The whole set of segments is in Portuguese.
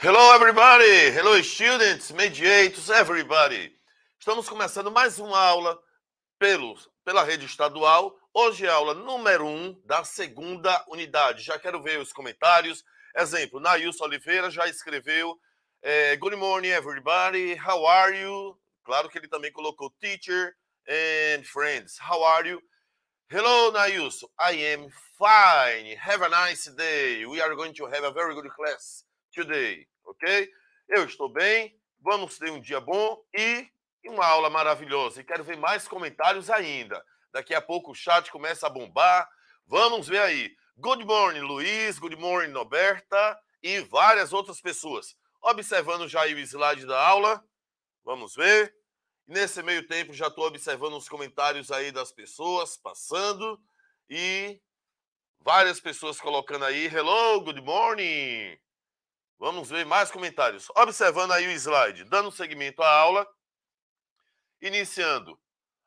Hello everybody, hello students, mediators, everybody. Estamos começando mais uma aula pelos, pela rede estadual. Hoje é a aula número 1 um da segunda unidade. Já quero ver os comentários. Exemplo, Nailson Oliveira já escreveu é, Good morning everybody, how are you? Claro que ele também colocou teacher and friends, how are you? Hello Nailson, I am fine, have a nice day. We are going to have a very good class today, ok? Eu estou bem, vamos ter um dia bom e uma aula maravilhosa. E quero ver mais comentários ainda. Daqui a pouco o chat começa a bombar. Vamos ver aí. Good morning, Luiz. Good morning, Noberta. E várias outras pessoas. Observando já o slide da aula. Vamos ver. Nesse meio tempo, já estou observando os comentários aí das pessoas passando. E várias pessoas colocando aí. Hello, good morning. Vamos ver mais comentários. Observando aí o slide, dando seguimento à aula, iniciando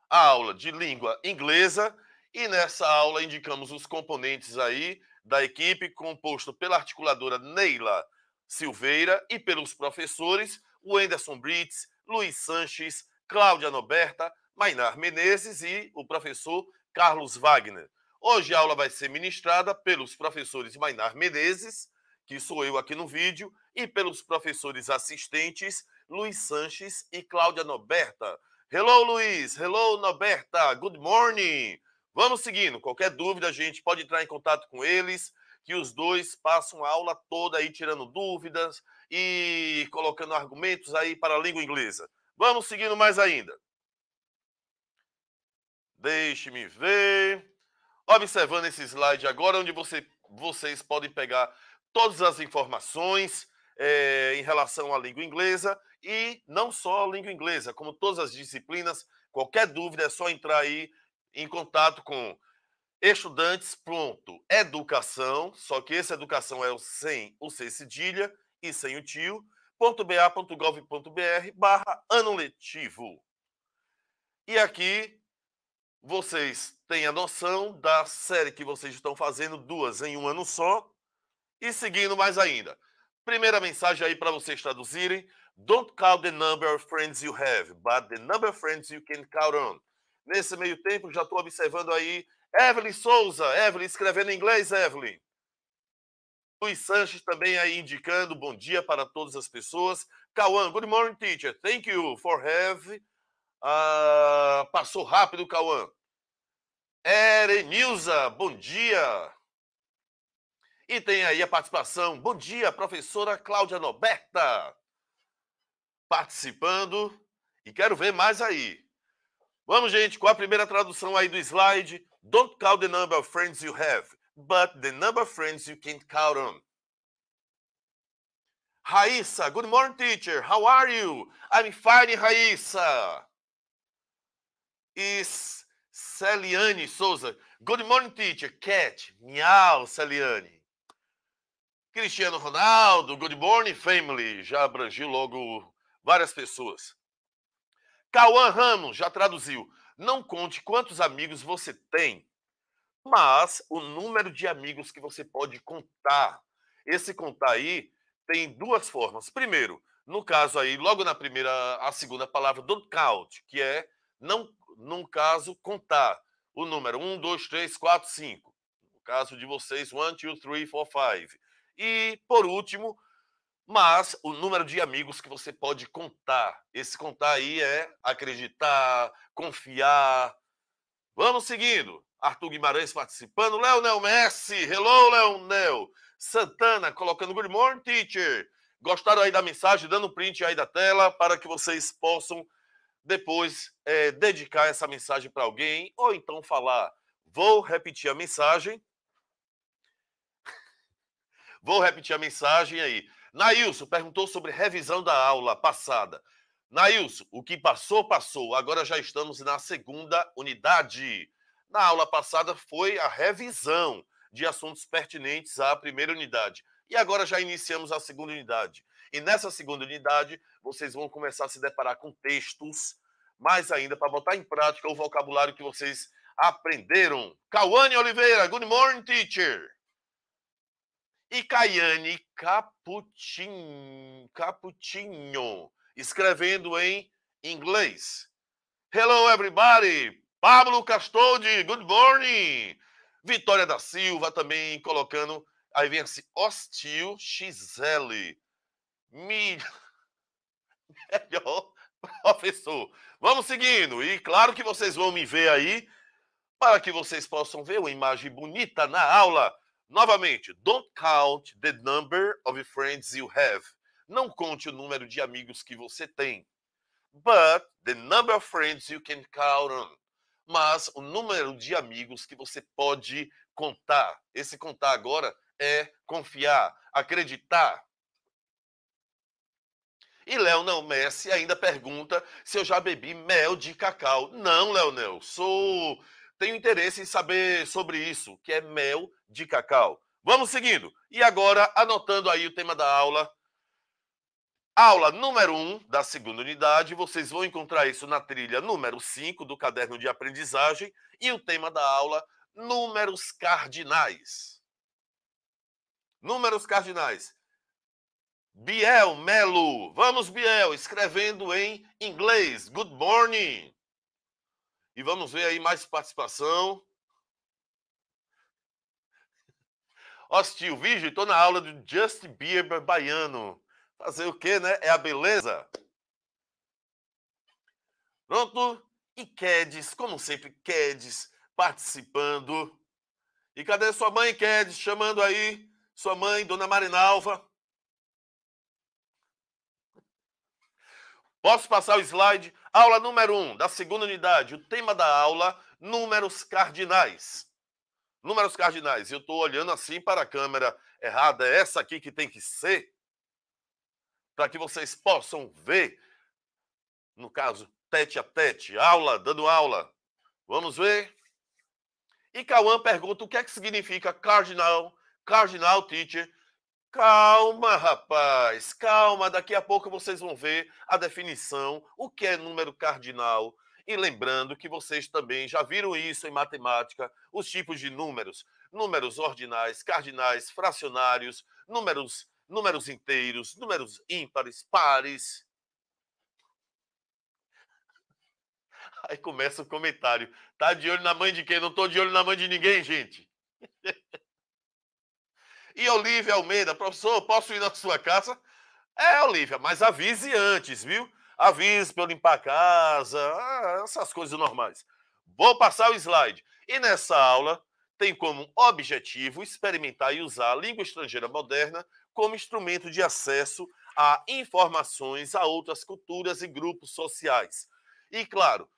a aula de língua inglesa, e nessa aula indicamos os componentes aí da equipe, composto pela articuladora Neila Silveira e pelos professores Wenderson Brits, Luiz Sanches, Cláudia Noberta, Mainar Menezes e o professor Carlos Wagner. Hoje a aula vai ser ministrada pelos professores Mainar Menezes que sou eu aqui no vídeo, e pelos professores assistentes Luiz Sanches e Cláudia Noberta. Hello, Luiz. Hello, Noberta. Good morning. Vamos seguindo. Qualquer dúvida, a gente pode entrar em contato com eles, que os dois passam a aula toda aí tirando dúvidas e colocando argumentos aí para a língua inglesa. Vamos seguindo mais ainda. Deixe-me ver. Observando esse slide agora, onde você, vocês podem pegar todas as informações é, em relação à língua inglesa e não só a língua inglesa, como todas as disciplinas. Qualquer dúvida é só entrar aí em contato com estudantes, pronto, educação, só que essa educação é o sem o C cedilha e sem o tio, br barra ano letivo. E aqui vocês têm a noção da série que vocês estão fazendo, duas em um ano só, e seguindo mais ainda. Primeira mensagem aí para vocês traduzirem. Don't count the number of friends you have, but the number of friends you can count on. Nesse meio tempo, já estou observando aí Evelyn Souza. Evelyn, escrevendo em inglês, Evelyn. Luiz Sanches também aí indicando bom dia para todas as pessoas. Cauã, good morning, teacher. Thank you for have. Uh, passou rápido, Cauã. Erenilza, bom dia. E tem aí a participação. Bom dia, professora Cláudia Noberta. Participando. E quero ver mais aí. Vamos, gente, com a primeira tradução aí do slide. Don't count the number of friends you have, but the number of friends you can count on. Raíssa, good morning, teacher. How are you? I'm fine, Raíssa. Is Celiane Souza, good morning, teacher. Cat, miau, Celiane. Cristiano Ronaldo, Good Morning Family, já abrangiu logo várias pessoas. Cauã Ramos já traduziu. Não conte quantos amigos você tem, mas o número de amigos que você pode contar. Esse contar aí tem duas formas. Primeiro, no caso aí, logo na primeira, a segunda palavra, don't count, que é, não, num caso, contar o número 1, 2, 3, 4, 5. No caso de vocês, 1, 2, 3, 4, 5. E, por último, mas o número de amigos que você pode contar. Esse contar aí é acreditar, confiar. Vamos seguindo. Arthur Guimarães participando. Leonel Messi. Hello, Leonel. Santana colocando good morning, teacher. Gostaram aí da mensagem? Dando um print aí da tela para que vocês possam depois é, dedicar essa mensagem para alguém ou então falar. Vou repetir a mensagem Vou repetir a mensagem aí. Nailson perguntou sobre revisão da aula passada. Nailson, o que passou, passou. Agora já estamos na segunda unidade. Na aula passada foi a revisão de assuntos pertinentes à primeira unidade. E agora já iniciamos a segunda unidade. E nessa segunda unidade, vocês vão começar a se deparar com textos, mais ainda para botar em prática o vocabulário que vocês aprenderam. Cauane Oliveira, good morning, teacher. E Caiane Caputin, Caputinho, escrevendo em inglês. Hello, everybody! Pablo Castoldi, good morning! Vitória da Silva também colocando. Aí vem assim, hostil XL. Me... Melhor professor. Vamos seguindo. E claro que vocês vão me ver aí, para que vocês possam ver uma imagem bonita na aula Novamente, don't count the number of friends you have. Não conte o número de amigos que você tem. But the number of friends you can count on. Mas o número de amigos que você pode contar. Esse contar agora é confiar, acreditar. E Leonel Messi ainda pergunta se eu já bebi mel de cacau. Não, Leonel, sou tenho interesse em saber sobre isso, que é mel de cacau. Vamos seguindo. E agora, anotando aí o tema da aula. Aula número 1 um da segunda unidade, vocês vão encontrar isso na trilha número 5 do caderno de aprendizagem e o tema da aula números cardinais. Números cardinais. Biel Melo. Vamos, Biel, escrevendo em inglês. Good morning. E vamos ver aí mais participação. Hostil, vídeo, estou na aula do Just Bieber baiano. Fazer o quê, né? É a beleza. Pronto? E Quedes, como sempre, Quedes participando. E cadê sua mãe, Quedes? Chamando aí sua mãe, Dona Marinalva. Posso passar o slide? Aula número 1 um, da segunda unidade, o tema da aula, números cardinais. Números cardinais. Eu estou olhando assim para a câmera errada. É essa aqui que tem que ser? Para que vocês possam ver, no caso, tete a tete, aula, dando aula. Vamos ver? E Cauã pergunta o que é que significa cardinal, cardinal teacher, Calma, rapaz, calma. Daqui a pouco vocês vão ver a definição, o que é número cardinal. E lembrando que vocês também já viram isso em matemática, os tipos de números: números ordinais, cardinais, fracionários, números, números inteiros, números ímpares, pares. Aí começa o comentário. Tá de olho na mãe de quem? Não tô de olho na mãe de ninguém, gente. E Olivia Almeida, professor, posso ir na sua casa? É, Olivia, mas avise antes, viu? Avise para eu limpar a casa, ah, essas coisas normais. Vou passar o slide. E nessa aula tem como objetivo experimentar e usar a língua estrangeira moderna como instrumento de acesso a informações a outras culturas e grupos sociais. E claro,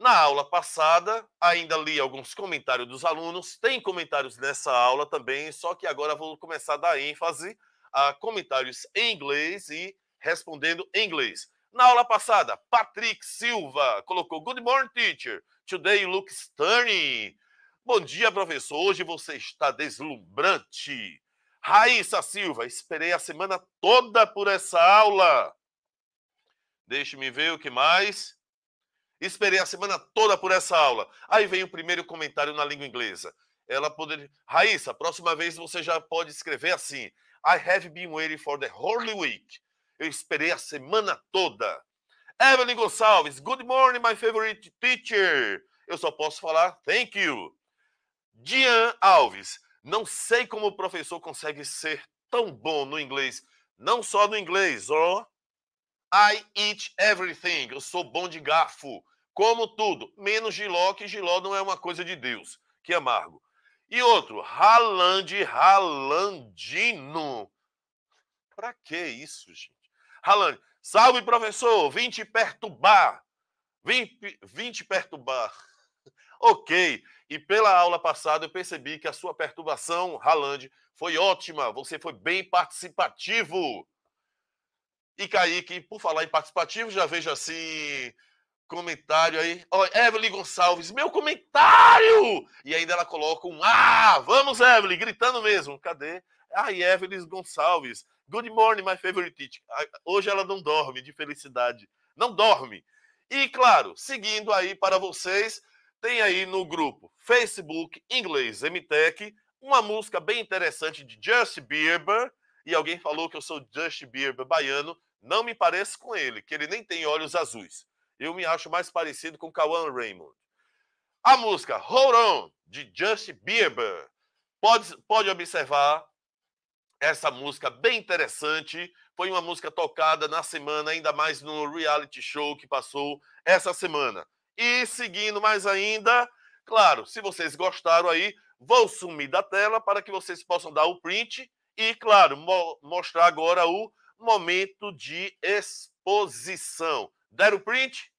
na aula passada, ainda li alguns comentários dos alunos, tem comentários nessa aula também, só que agora vou começar a dar ênfase a comentários em inglês e respondendo em inglês. Na aula passada, Patrick Silva colocou Good morning, teacher. Today you look stunning. Bom dia, professor. Hoje você está deslumbrante. Raíssa Silva, esperei a semana toda por essa aula. Deixe-me ver o que mais. Esperei a semana toda por essa aula. Aí vem o primeiro comentário na língua inglesa. Ela poderia. Raíssa, próxima vez você já pode escrever assim. I have been waiting for the Holy Week. Eu esperei a semana toda. Evelyn Gonçalves, good morning, my favorite teacher. Eu só posso falar thank you. Diane Alves, não sei como o professor consegue ser tão bom no inglês. Não só no inglês, ó. Oh. I eat everything. Eu sou bom de garfo. Como tudo, menos Giló, que Giló não é uma coisa de Deus. Que amargo. E outro, Ralande Ralandino. Pra que isso, gente? Ralande salve professor, vim te perturbar. Vim, vim te perturbar. ok. E pela aula passada eu percebi que a sua perturbação, Ralande foi ótima. Você foi bem participativo. E Kaique, por falar em participativo, já vejo assim comentário aí. Ó, oh, Evelyn Gonçalves, meu comentário! E ainda ela coloca um Ah! Vamos, Evelyn! Gritando mesmo. Cadê? Ai, ah, Evelyn Gonçalves. Good morning, my favorite teacher. Hoje ela não dorme de felicidade. Não dorme. E claro, seguindo aí para vocês, tem aí no grupo Facebook Inglês MTech uma música bem interessante de Justin Bieber. E alguém falou que eu sou Justin Bieber baiano. Não me pareço com ele, que ele nem tem olhos azuis eu me acho mais parecido com Kawan Raymond. A música Hold On, de Justin Bieber. Pode, pode observar essa música bem interessante. Foi uma música tocada na semana, ainda mais no reality show que passou essa semana. E seguindo mais ainda, claro, se vocês gostaram aí, vou sumir da tela para que vocês possam dar o print e, claro, mo mostrar agora o momento de exposição. Deram o print?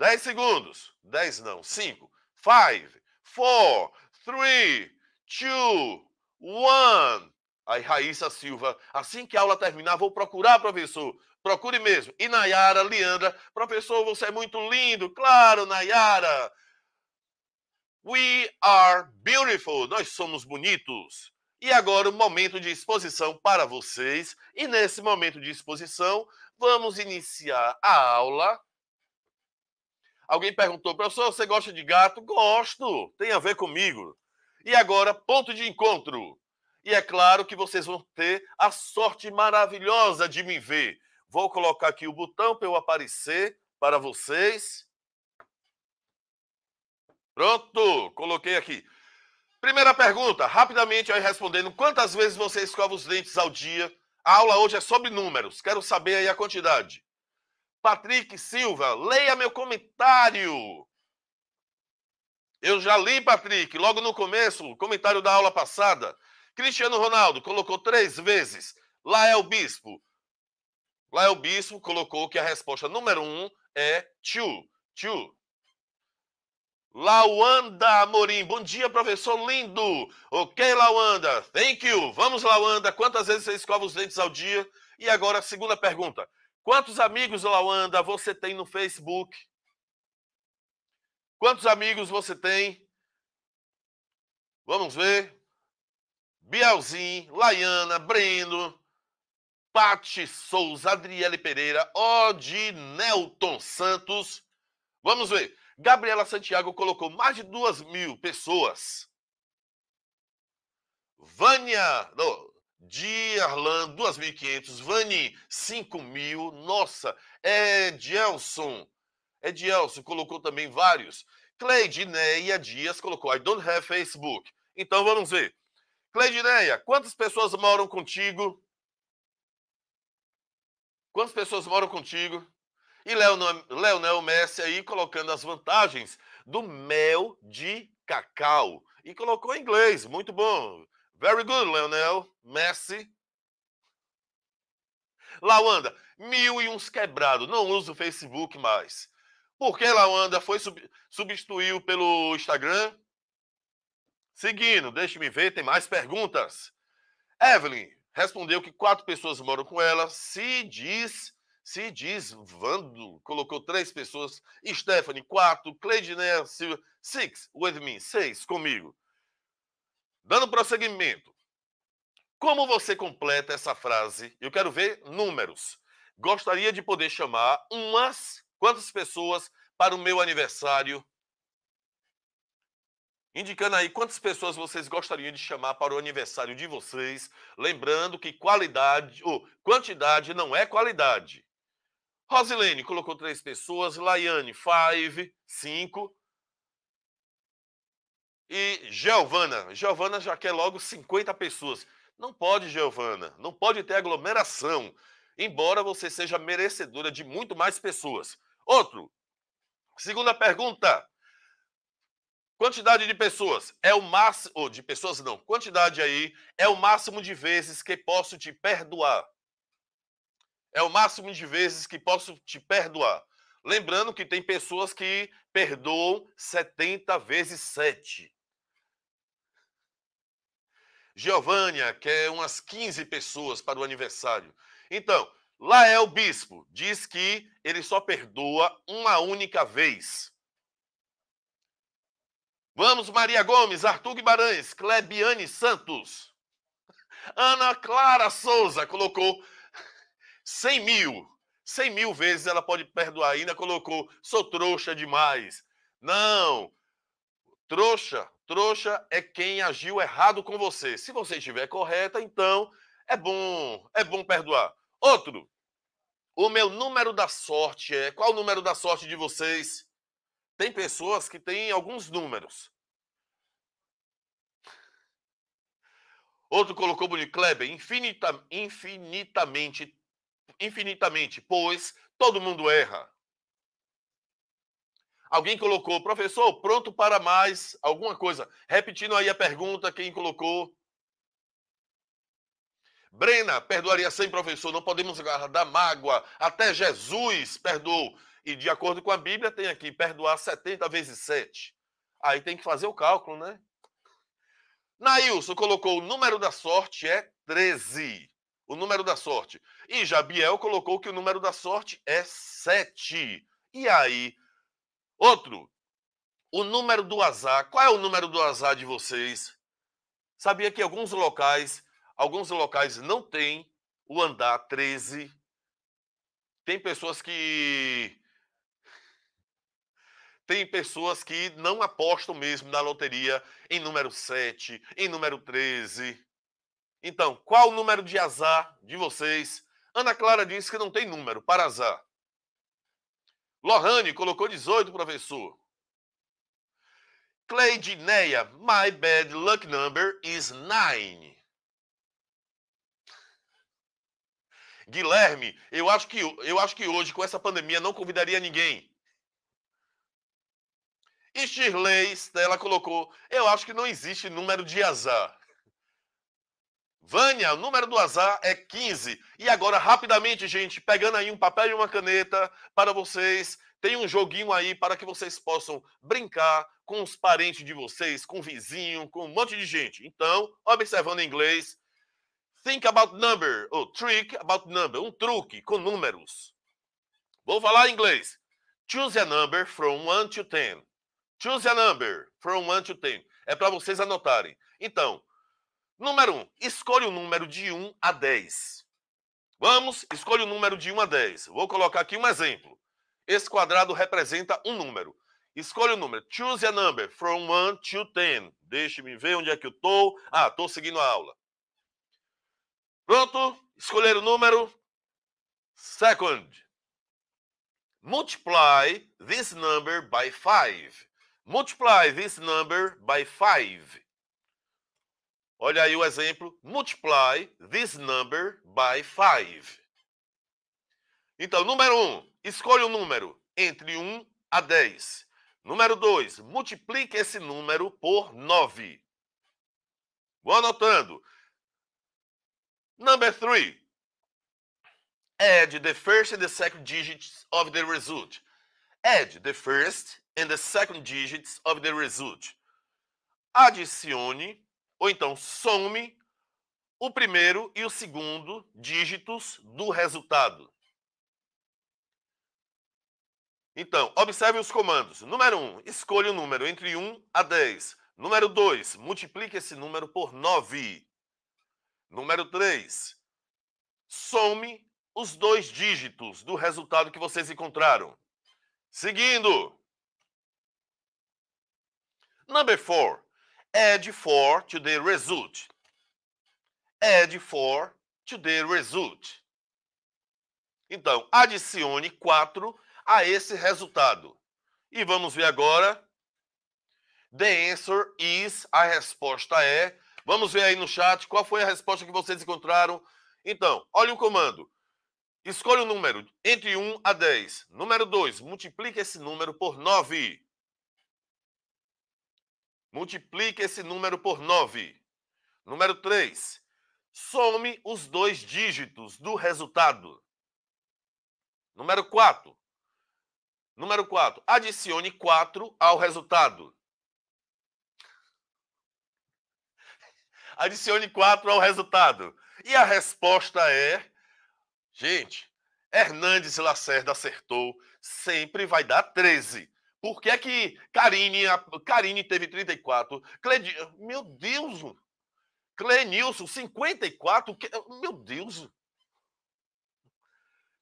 10 segundos. 10 não, 5. 5, 4, 3, 2, 1. Aí Raíssa Silva, assim que a aula terminar, vou procurar, professor. Procure mesmo. E Nayara, Leandra, professor, você é muito lindo. Claro, Nayara. We are beautiful. Nós somos bonitos. E agora o um momento de exposição para vocês. E nesse momento de exposição, vamos iniciar a aula Alguém perguntou, professor, você gosta de gato? Gosto, tem a ver comigo. E agora, ponto de encontro. E é claro que vocês vão ter a sorte maravilhosa de me ver. Vou colocar aqui o botão para eu aparecer para vocês. Pronto, coloquei aqui. Primeira pergunta, rapidamente aí respondendo: quantas vezes você escova os dentes ao dia? A aula hoje é sobre números, quero saber aí a quantidade. Patrick Silva, leia meu comentário. Eu já li, Patrick, logo no começo, comentário da aula passada. Cristiano Ronaldo colocou três vezes. Lá é o bispo. Lá é o bispo colocou que a resposta número um é tio. Tio. Lauanda Amorim. Bom dia, professor lindo. Ok, Lauanda. Thank you. Vamos, Lauanda. Quantas vezes você escova os dentes ao dia? E agora, segunda pergunta. Quantos amigos, Lawanda, você tem no Facebook? Quantos amigos você tem? Vamos ver. Bielzinho, Laiana, Breno, Pati Souza, Adriele Pereira, Odi Nelton Santos. Vamos ver. Gabriela Santiago colocou mais de duas mil pessoas. Vânia, não, Arlan, 2.500. Vani, 5.000. Nossa, é Edielson. Edielson colocou também vários. Cleidineia Dias colocou, I don't have Facebook. Então vamos ver. Cleidineia, quantas pessoas moram contigo? Quantas pessoas moram contigo? E Leonel, Leonel Messi aí colocando as vantagens do mel de cacau. E colocou em inglês, muito bom. Very good, Leonel. Messi. Lawanda, mil e uns quebrado. Não uso o Facebook mais. Por que Lawanda foi sub substituiu pelo Instagram? Seguindo, deixe-me ver, tem mais perguntas. Evelyn respondeu que quatro pessoas moram com ela. Se diz, se diz, Vando colocou três pessoas. Stephanie, quatro. Cleidinea six with me, seis comigo. Dando prosseguimento. Como você completa essa frase? Eu quero ver números. Gostaria de poder chamar umas quantas pessoas para o meu aniversário? Indicando aí quantas pessoas vocês gostariam de chamar para o aniversário de vocês, lembrando que qualidade ou quantidade não é qualidade. Rosilene colocou três pessoas, Laiane, five, cinco. E Giovana, Giovana já quer logo 50 pessoas. Não pode, Giovana, não pode ter aglomeração, embora você seja merecedora de muito mais pessoas. Outro, segunda pergunta. Quantidade de pessoas é o máximo, ou de pessoas não, quantidade aí é o máximo de vezes que posso te perdoar. É o máximo de vezes que posso te perdoar. Lembrando que tem pessoas que perdoam 70 vezes 7. Giovânia quer é umas 15 pessoas para o aniversário. Então, lá é o bispo, diz que ele só perdoa uma única vez. Vamos, Maria Gomes, Arthur Guimarães, Clebiane Santos. Ana Clara Souza colocou 100 mil. 100 mil vezes ela pode perdoar. Ainda colocou, sou trouxa demais. Não, trouxa Trouxa é quem agiu errado com você. Se você estiver correta, então é bom, é bom perdoar. Outro, o meu número da sorte é. Qual o número da sorte de vocês? Tem pessoas que têm alguns números. Outro colocou bonito, Kleber, infinita, infinitamente, infinitamente, pois todo mundo erra. Alguém colocou, professor, pronto para mais alguma coisa. Repetindo aí a pergunta, quem colocou? Brena, perdoaria sem professor, não podemos guardar mágoa. Até Jesus perdoou. E de acordo com a Bíblia, tem aqui perdoar 70 vezes 7. Aí tem que fazer o cálculo, né? Nailson colocou o número da sorte é 13. O número da sorte. E Jabiel colocou que o número da sorte é 7. E aí, Outro, o número do azar. Qual é o número do azar de vocês? Sabia que alguns locais, alguns locais não tem o andar 13. Tem pessoas que tem pessoas que não apostam mesmo na loteria em número 7, em número 13. Então, qual o número de azar de vocês? Ana Clara disse que não tem número para azar. Lohane colocou 18, professor. Neia, my bad luck number is 9. Guilherme, eu acho que eu acho que hoje com essa pandemia não convidaria ninguém. E Shirley Stella colocou: Eu acho que não existe número de azar. Vânia, o número do azar é 15. E agora, rapidamente, gente, pegando aí um papel e uma caneta para vocês, tem um joguinho aí para que vocês possam brincar com os parentes de vocês, com o vizinho, com um monte de gente. Então, observando em inglês, think about number, ou trick about number, um truque com números. Vou falar em inglês. Choose a number from 1 to 10. Choose a number from 1 to 10. É para vocês anotarem. Então, Número 1. Um, escolha o número de 1 a 10. Vamos, escolha o número de 1 a 10. Vou colocar aqui um exemplo. Esse quadrado representa um número. Escolha o número. Choose a number from 1 to 10. Deixe-me ver onde é que eu estou. Ah, estou seguindo a aula. Pronto? Escolher o número. Second. Multiply this number by 5. Multiply this number by 5. Olha aí o exemplo: multiply this number by 5. Então, número 1, um, escolha um número entre 1 um a 10. Número 2, multiplique esse número por 9. Vou anotando. Number 3, add the first and the second digits of the result. Add the first and the second digits of the result. Adicione ou então some o primeiro e o segundo dígitos do resultado. Então, observe os comandos. Número 1, um, escolha o um número entre 1 a 10. Número 2, multiplique esse número por 9. Número 3, some os dois dígitos do resultado que vocês encontraram. Seguindo. Number 4, Add é for to the result. Add é for to the result. Então, adicione 4 a esse resultado. E vamos ver agora. The answer is, a resposta é. Vamos ver aí no chat qual foi a resposta que vocês encontraram. Então, olha o comando. Escolha o número entre 1 a 10. Número 2, multiplique esse número por 9. Multiplique esse número por 9. Número 3. Some os dois dígitos do resultado. Número 4. Número 4. Adicione 4 ao resultado. Adicione 4 ao resultado. E a resposta é. Gente, Hernandes Lacerda acertou. Sempre vai dar 13. Por que é que Karine, a, Karine teve 34? Cledi, meu Deus! Clenilson, 54? Que, meu Deus!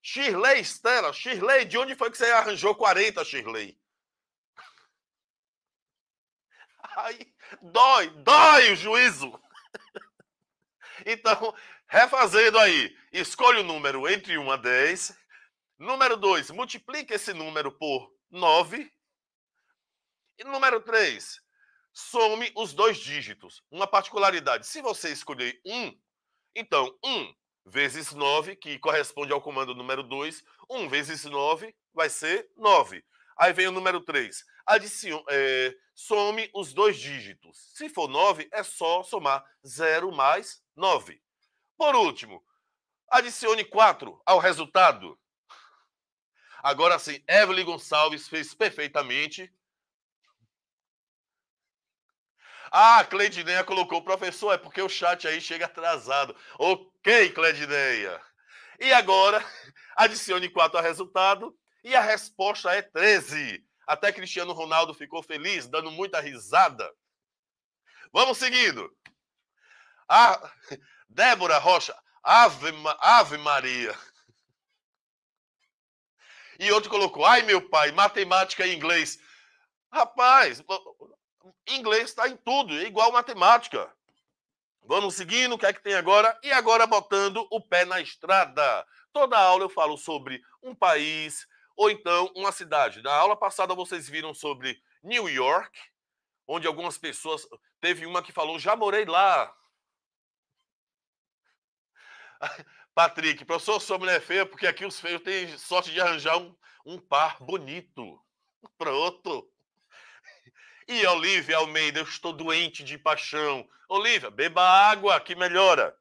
Shirley Stella, Shirley, de onde foi que você arranjou 40, Shirley? Aí, dói, dói o juízo. Então, refazendo aí, escolha o número entre 1 a 10. Número 2, multiplica esse número por 9. E número 3, some os dois dígitos. Uma particularidade: se você escolher um, então 1 vezes 9, que corresponde ao comando número 2, 1 vezes 9 vai ser 9. Aí vem o número 3. Adicion, é, some os dois dígitos. Se for 9, é só somar 0 mais 9. Por último, adicione 4 ao resultado. Agora sim, Evelyn Gonçalves fez perfeitamente ah, Cleidineia colocou, professor, é porque o chat aí chega atrasado. Ok, Cleidineia. E agora, adicione 4 a resultado e a resposta é 13. Até Cristiano Ronaldo ficou feliz, dando muita risada. Vamos seguindo. Ah, Débora Rocha, Ave, Ave Maria. E outro colocou, ai meu pai, matemática e inglês. Rapaz, Inglês está em tudo, é igual matemática. Vamos seguindo, o que é que tem agora? E agora botando o pé na estrada. Toda aula eu falo sobre um país ou então uma cidade. Na aula passada vocês viram sobre New York, onde algumas pessoas. Teve uma que falou, já morei lá. Patrick, professor, sua mulher é feia, porque aqui os feios têm sorte de arranjar um, um par bonito. Pronto. E Olivia Almeida, eu estou doente de paixão. Olivia, beba água que melhora.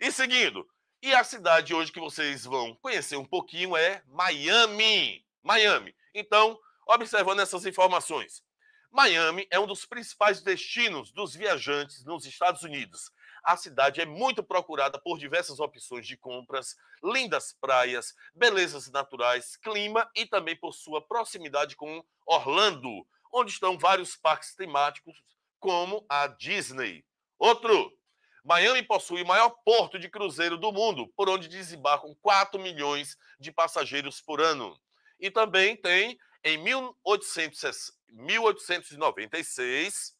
E seguindo, e a cidade hoje que vocês vão conhecer um pouquinho é Miami. Miami. Então, observando essas informações. Miami é um dos principais destinos dos viajantes nos Estados Unidos. A cidade é muito procurada por diversas opções de compras, lindas praias, belezas naturais, clima e também por sua proximidade com Orlando, onde estão vários parques temáticos, como a Disney. Outro, Miami possui o maior porto de cruzeiro do mundo, por onde desembarcam 4 milhões de passageiros por ano. E também tem, em 1896,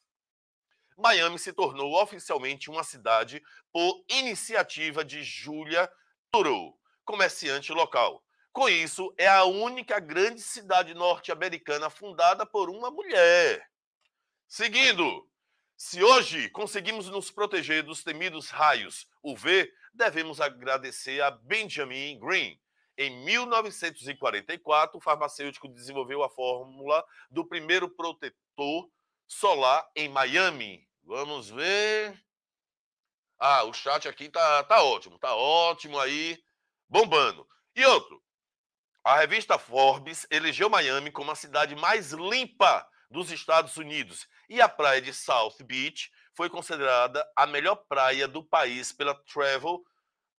Miami se tornou oficialmente uma cidade por iniciativa de Julia Turo, comerciante local. Com isso, é a única grande cidade norte-americana fundada por uma mulher. Seguindo, se hoje conseguimos nos proteger dos temidos raios UV, devemos agradecer a Benjamin Green. Em 1944, o farmacêutico desenvolveu a fórmula do primeiro protetor solar em Miami. Vamos ver. Ah, o chat aqui tá, tá ótimo, tá ótimo aí, bombando. E outro, a revista Forbes elegeu Miami como a cidade mais limpa dos Estados Unidos e a praia de South Beach foi considerada a melhor praia do país pela Travel,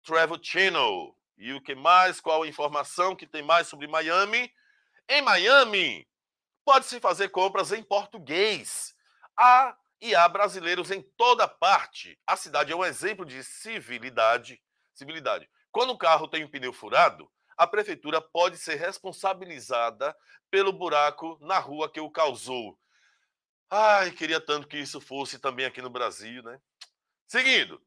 Travel Channel. E o que mais? Qual a informação que tem mais sobre Miami? Em Miami, pode-se fazer compras em português. Há e há brasileiros em toda parte. A cidade é um exemplo de civilidade. civilidade. Quando o carro tem um pneu furado, a prefeitura pode ser responsabilizada pelo buraco na rua que o causou. Ai, queria tanto que isso fosse também aqui no Brasil, né? Seguindo.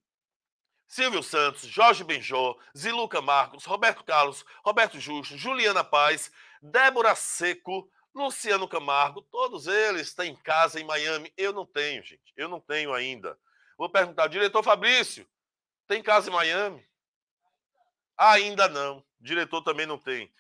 Silvio Santos, Jorge Benjó, Ziluca Marcos, Roberto Carlos, Roberto Justo, Juliana Paz, Débora Seco, Luciano Camargo, todos eles têm casa em Miami. Eu não tenho, gente. Eu não tenho ainda. Vou perguntar ao diretor Fabrício, tem casa em Miami? Ainda não. diretor também não tem.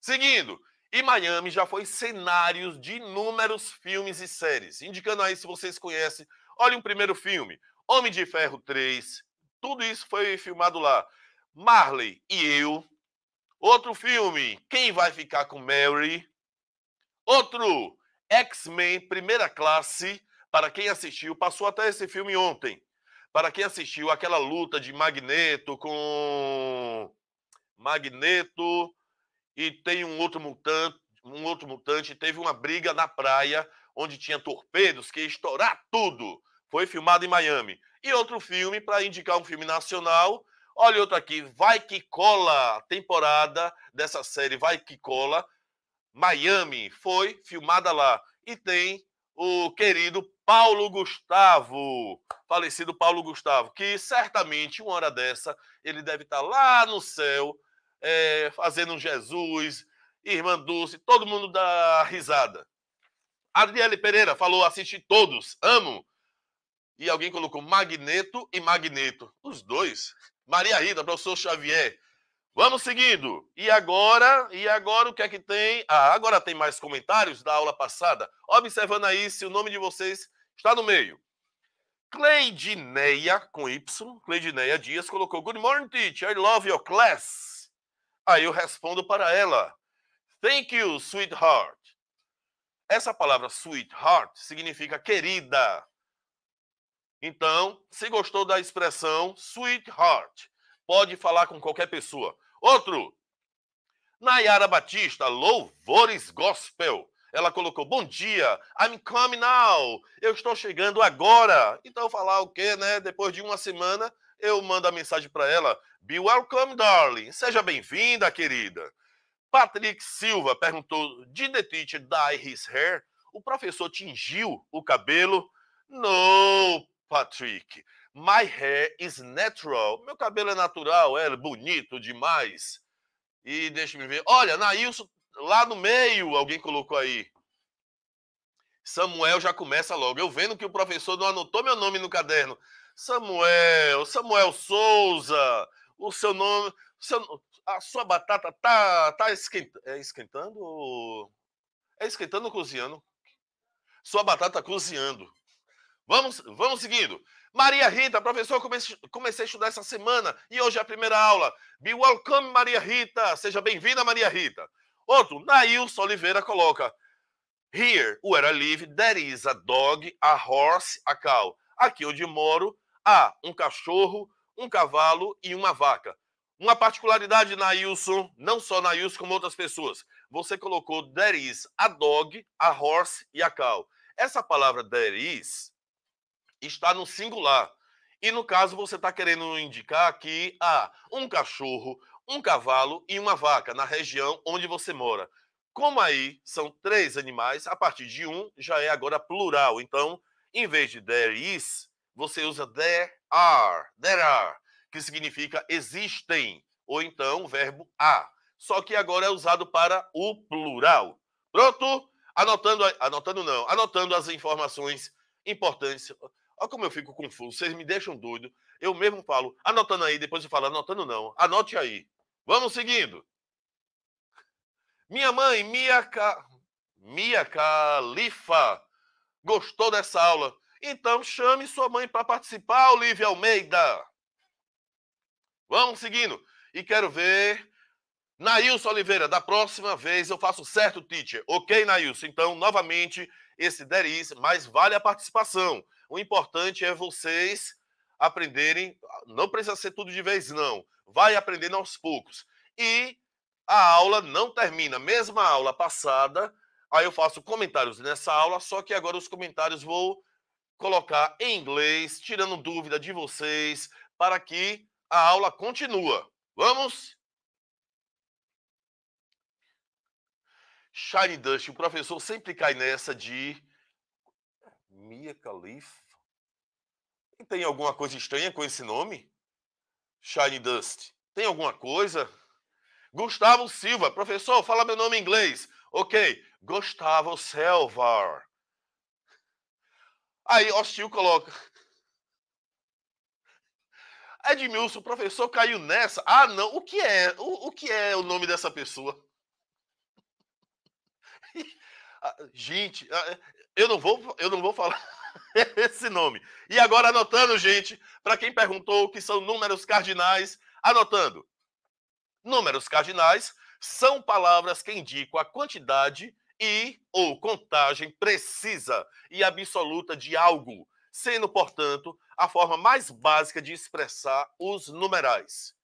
Seguindo, e Miami já foi cenário de inúmeros filmes e séries. Indicando aí se vocês conhecem. Olha o primeiro filme, Homem de Ferro 3. Tudo isso foi filmado lá. Marley e eu. Outro filme, Quem vai ficar com Mary? Outro, X-Men Primeira Classe. Para quem assistiu, passou até esse filme ontem. Para quem assistiu aquela luta de Magneto com Magneto e tem um outro mutante, um outro mutante, teve uma briga na praia onde tinha torpedos que ia estourar tudo. Foi filmado em Miami. E outro filme para indicar um filme nacional. Olha outro aqui, Vai que cola, temporada dessa série Vai que cola, Miami, foi filmada lá. E tem o querido Paulo Gustavo, falecido Paulo Gustavo, que certamente uma hora dessa ele deve estar tá lá no céu é, fazendo um Jesus, Irmã Dulce, todo mundo dá risada. Adriele Pereira falou: assisti todos, amo. E alguém colocou Magneto e Magneto. Os dois. Maria Rita, professor Xavier. Vamos seguindo. E agora, e agora o que é que tem? Ah, agora tem mais comentários da aula passada. Observando aí se o nome de vocês está no meio. Cleidineia, com Y, Cleidineia Dias, colocou Good morning, teacher. I love your class. Aí eu respondo para ela: Thank you, sweetheart. Essa palavra sweetheart significa querida. Então, se gostou da expressão sweetheart, pode falar com qualquer pessoa. Outro, Nayara Batista, louvores gospel. Ela colocou: Bom dia, I'm coming now. Eu estou chegando agora. Então, falar o quê, né? Depois de uma semana, eu mando a mensagem para ela: Be welcome, darling. Seja bem-vinda, querida. Patrick Silva perguntou: Did the teacher dye his hair? O professor tingiu o cabelo? No, Patrick. My hair is natural. Meu cabelo é natural, é bonito demais. E deixa-me ver. Olha, Nailson, lá no meio, alguém colocou aí. Samuel já começa logo. Eu vendo que o professor não anotou meu nome no caderno. Samuel, Samuel Souza, o seu nome, seu, a sua batata tá, tá é esquentando É esquentando ou cozinhando? Sua batata cozinhando. Vamos, vamos seguindo. Maria Rita, professor, comecei, comecei a estudar essa semana e hoje é a primeira aula. Be welcome, Maria Rita. Seja bem-vinda, Maria Rita. Outro, Nailson Oliveira coloca: Here, where I live, there is a dog, a horse, a cow. Aqui onde moro, a ah, um cachorro, um cavalo e uma vaca. Uma particularidade, Nailson, não só Nailson, como outras pessoas. Você colocou there is a dog, a horse e a cow. Essa palavra there is está no singular. E no caso, você está querendo indicar que há ah, um cachorro, um cavalo e uma vaca na região onde você mora. Como aí são três animais, a partir de um já é agora plural. Então, em vez de there is, você usa there are, there are, que significa existem, ou então o verbo a. Só que agora é usado para o plural. Pronto? Anotando, anotando não, anotando as informações importantes. Olha como eu fico confuso, vocês me deixam doido. Eu mesmo falo, anotando aí, depois eu falo, anotando não, anote aí. Vamos seguindo. Minha mãe, Mia, Ca... Mia Califa, gostou dessa aula. Então chame sua mãe para participar, Olivia Almeida. Vamos seguindo. E quero ver. Nailson Oliveira, da próxima vez eu faço certo, teacher. Ok, Nailson? Então, novamente, esse deriz, mas vale a participação. O importante é vocês aprenderem. Não precisa ser tudo de vez, não. Vai aprendendo aos poucos. E a aula não termina. Mesma aula passada, aí eu faço comentários nessa aula, só que agora os comentários vou colocar em inglês, tirando dúvida de vocês, para que a aula continua. Vamos? Shine Dust, o professor sempre cai nessa de Mia Khalifa. Tem alguma coisa estranha com esse nome? Shine Dust. Tem alguma coisa? Gustavo Silva, professor, fala meu nome em inglês. Ok, Gustavo Silva. Aí hostil coloca. Edmilson, professor caiu nessa. Ah, não. O que é? O, o que é o nome dessa pessoa? Ah, gente, ah, eu não vou, eu não vou falar esse nome. E agora anotando, gente, para quem perguntou o que são números cardinais, anotando. Números cardinais são palavras que indicam a quantidade e ou contagem precisa e absoluta de algo, sendo, portanto, a forma mais básica de expressar os numerais.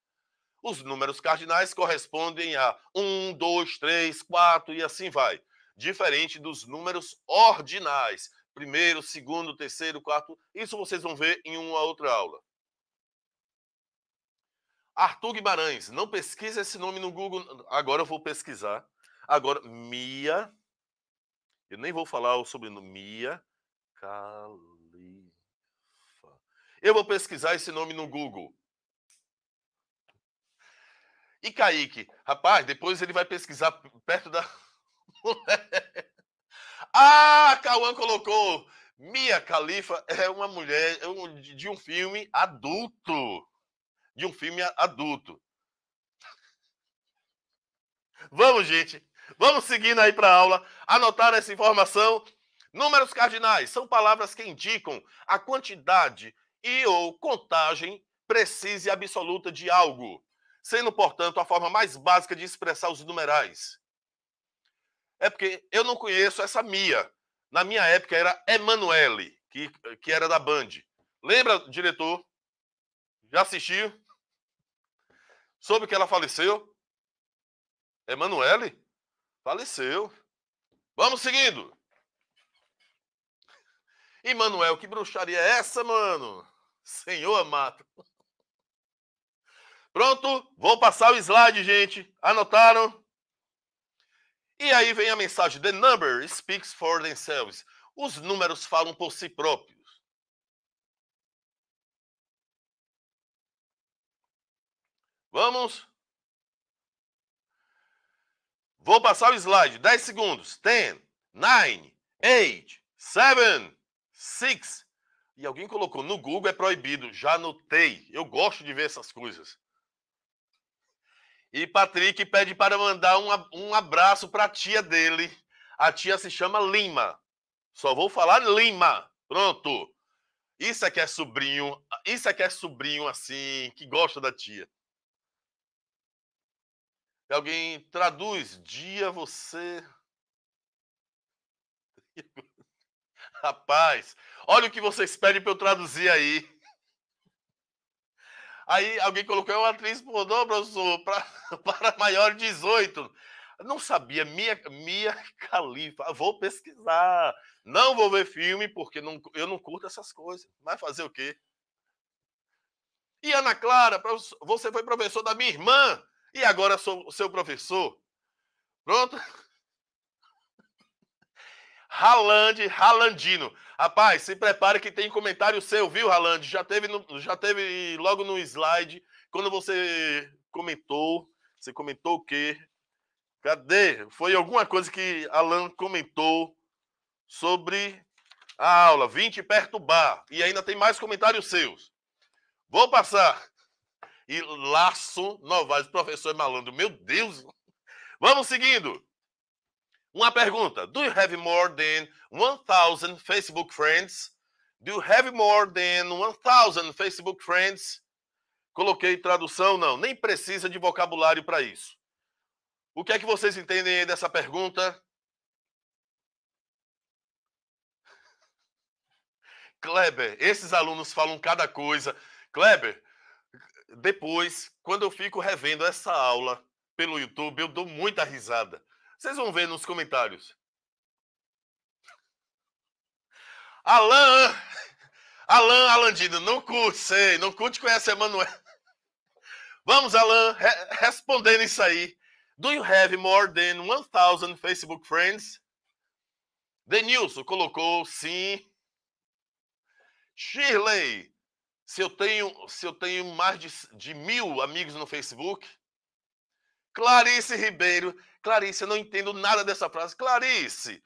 Os números cardinais correspondem a 1, 2, 3, 4 e assim vai, diferente dos números ordinais, primeiro, segundo, terceiro, quarto. Isso vocês vão ver em uma outra aula. Arthur Guimarães, não pesquisa esse nome no Google. Agora eu vou pesquisar. Agora, Mia eu nem vou falar o sobrenome. Mia Khalifa. Eu vou pesquisar esse nome no Google. E Kaique? Rapaz, depois ele vai pesquisar perto da. ah, Cauã colocou! Mia Khalifa é uma mulher é de um filme adulto. De um filme adulto. Vamos, gente. Vamos seguindo aí para a aula. Anotar essa informação. Números cardinais são palavras que indicam a quantidade e ou contagem precisa e absoluta de algo, sendo, portanto, a forma mais básica de expressar os numerais. É porque eu não conheço essa Mia. Na minha época era Emanuele, que, que era da Band. Lembra, diretor? Já assistiu? Soube que ela faleceu? Emanuele? Faleceu. Vamos seguindo. E Manuel, que bruxaria é essa, mano? Senhor amado. Pronto, vou passar o slide, gente. Anotaram? E aí vem a mensagem: The number speaks for themselves. Os números falam por si próprios. Vamos Vou passar o slide. 10 segundos. 10, 9, 8, 7, 6. E alguém colocou, no Google é proibido. Já notei. Eu gosto de ver essas coisas. E Patrick pede para mandar um, um abraço para a tia dele. A tia se chama Lima. Só vou falar Lima. Pronto. Isso aqui é, é sobrinho. Isso aqui é, é sobrinho assim, que gosta da tia. Alguém traduz dia você. Rapaz, olha o que vocês pedem para eu traduzir aí. Aí alguém colocou é uma atriz pornô, professor, pra, para maior de 18. Não sabia, Mia, Mia Califa. Ah, vou pesquisar. Não vou ver filme, porque não, eu não curto essas coisas. Vai fazer o quê? E Ana Clara, você foi professor da minha irmã. E agora sou seu professor. Pronto? Haaland, Ralandino, Rapaz, se prepare que tem comentário seu, viu, Haaland? Já teve, no, já teve logo no slide, quando você comentou, você comentou o quê? Cadê? Foi alguma coisa que Alan comentou sobre a aula 20 bar E ainda tem mais comentários seus. Vou passar e laço Novaes, professor é malandro. Meu Deus! Vamos seguindo. Uma pergunta. Do you have more than 1,000 Facebook friends? Do you have more than 1,000 Facebook friends? Coloquei tradução, não. Nem precisa de vocabulário para isso. O que é que vocês entendem aí dessa pergunta? Kleber, esses alunos falam cada coisa. Kleber, depois, quando eu fico revendo essa aula pelo YouTube, eu dou muita risada. Vocês vão ver nos comentários. Alan! Alan Alandino, não curte, sei, não curte, conhece Emanuel. Vamos, Alan, re respondendo isso aí. Do you have more than 1,000 Facebook friends? Denilson colocou sim. Shirley, se eu tenho, se eu tenho mais de, de mil amigos no Facebook, Clarice Ribeiro, Clarice, eu não entendo nada dessa frase. Clarice,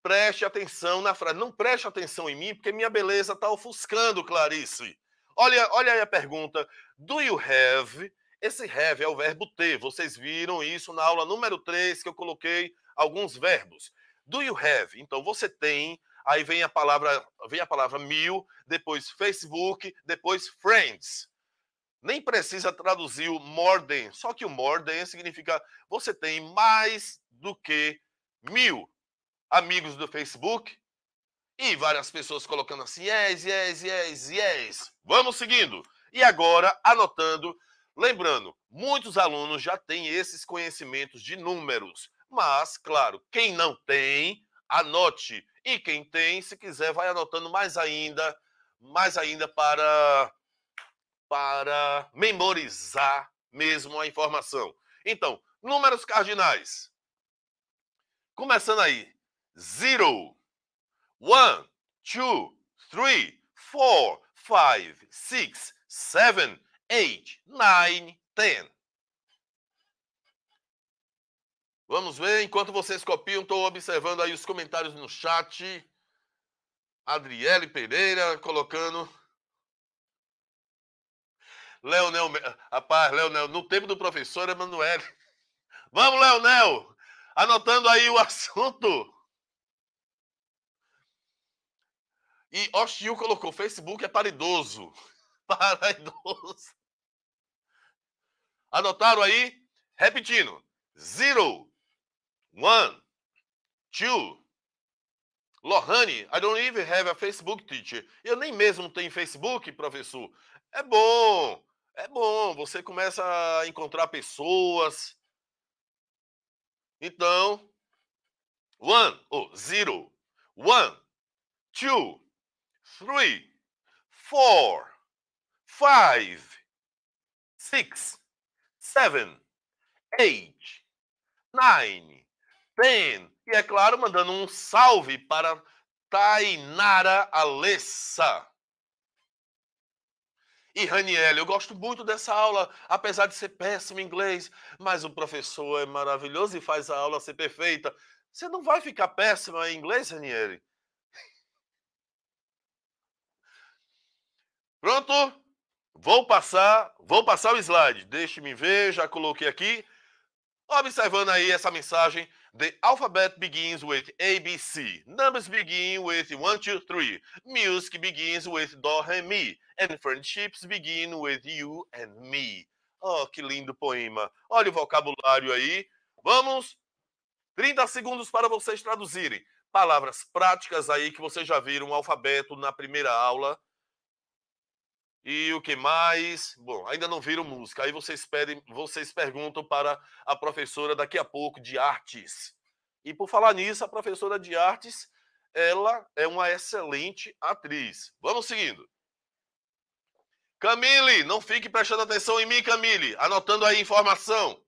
preste atenção na frase. Não preste atenção em mim, porque minha beleza está ofuscando, Clarice. Olha, olha aí a pergunta. Do you have? Esse have é o verbo ter. Vocês viram isso na aula número 3 que eu coloquei alguns verbos. Do you have? Então você tem aí vem a palavra, vem a palavra mil, depois Facebook, depois friends. Nem precisa traduzir o more than, só que o more than significa você tem mais do que mil amigos do Facebook e várias pessoas colocando assim, yes, yes, yes, yes. Vamos seguindo. E agora, anotando, lembrando, muitos alunos já têm esses conhecimentos de números, mas, claro, quem não tem, anote e quem tem, se quiser, vai anotando mais ainda, mais ainda para para memorizar mesmo a informação. Então, números cardinais. Começando aí. Zero. One, two, three, four, five, six, seven, eight, nine, ten. Vamos ver, enquanto vocês copiam, estou observando aí os comentários no chat. Adriele Pereira colocando. Leonel, rapaz, Leonel, no tempo do professor Emanuel. Vamos, Leonel! Anotando aí o assunto. E Oshiu colocou: Facebook é para idoso. Para idoso. Anotaram aí? Repetindo: zero, One, two. Lohane, I don't even have a Facebook, teacher. Eu nem mesmo tenho Facebook, professor. É bom, é bom. Você começa a encontrar pessoas. Então, one, oh, zero. One, two, three, four, five, six, seven, eight, nine, Spain. E é claro, mandando um salve para Tainara Alessa. E Raniel, eu gosto muito dessa aula, apesar de ser péssimo em inglês, mas o professor é maravilhoso e faz a aula ser perfeita. Você não vai ficar péssima em inglês, Raniel? Pronto? Vou passar, vou passar o slide. Deixe-me ver, já coloquei aqui. Observando aí essa mensagem The alphabet begins with A, B, C. Numbers begin with 1, 2, 3. Music begins with Do, Re, Mi. And friendships begin with you and me. Oh, que lindo poema. Olha o vocabulário aí. Vamos! 30 segundos para vocês traduzirem. Palavras práticas aí que vocês já viram o alfabeto na primeira aula. E o que mais? Bom, ainda não viram música. Aí vocês pedem, vocês perguntam para a professora daqui a pouco de artes. E por falar nisso, a professora de artes, ela é uma excelente atriz. Vamos seguindo. Camille, não fique prestando atenção em mim, Camille. Anotando aí informação.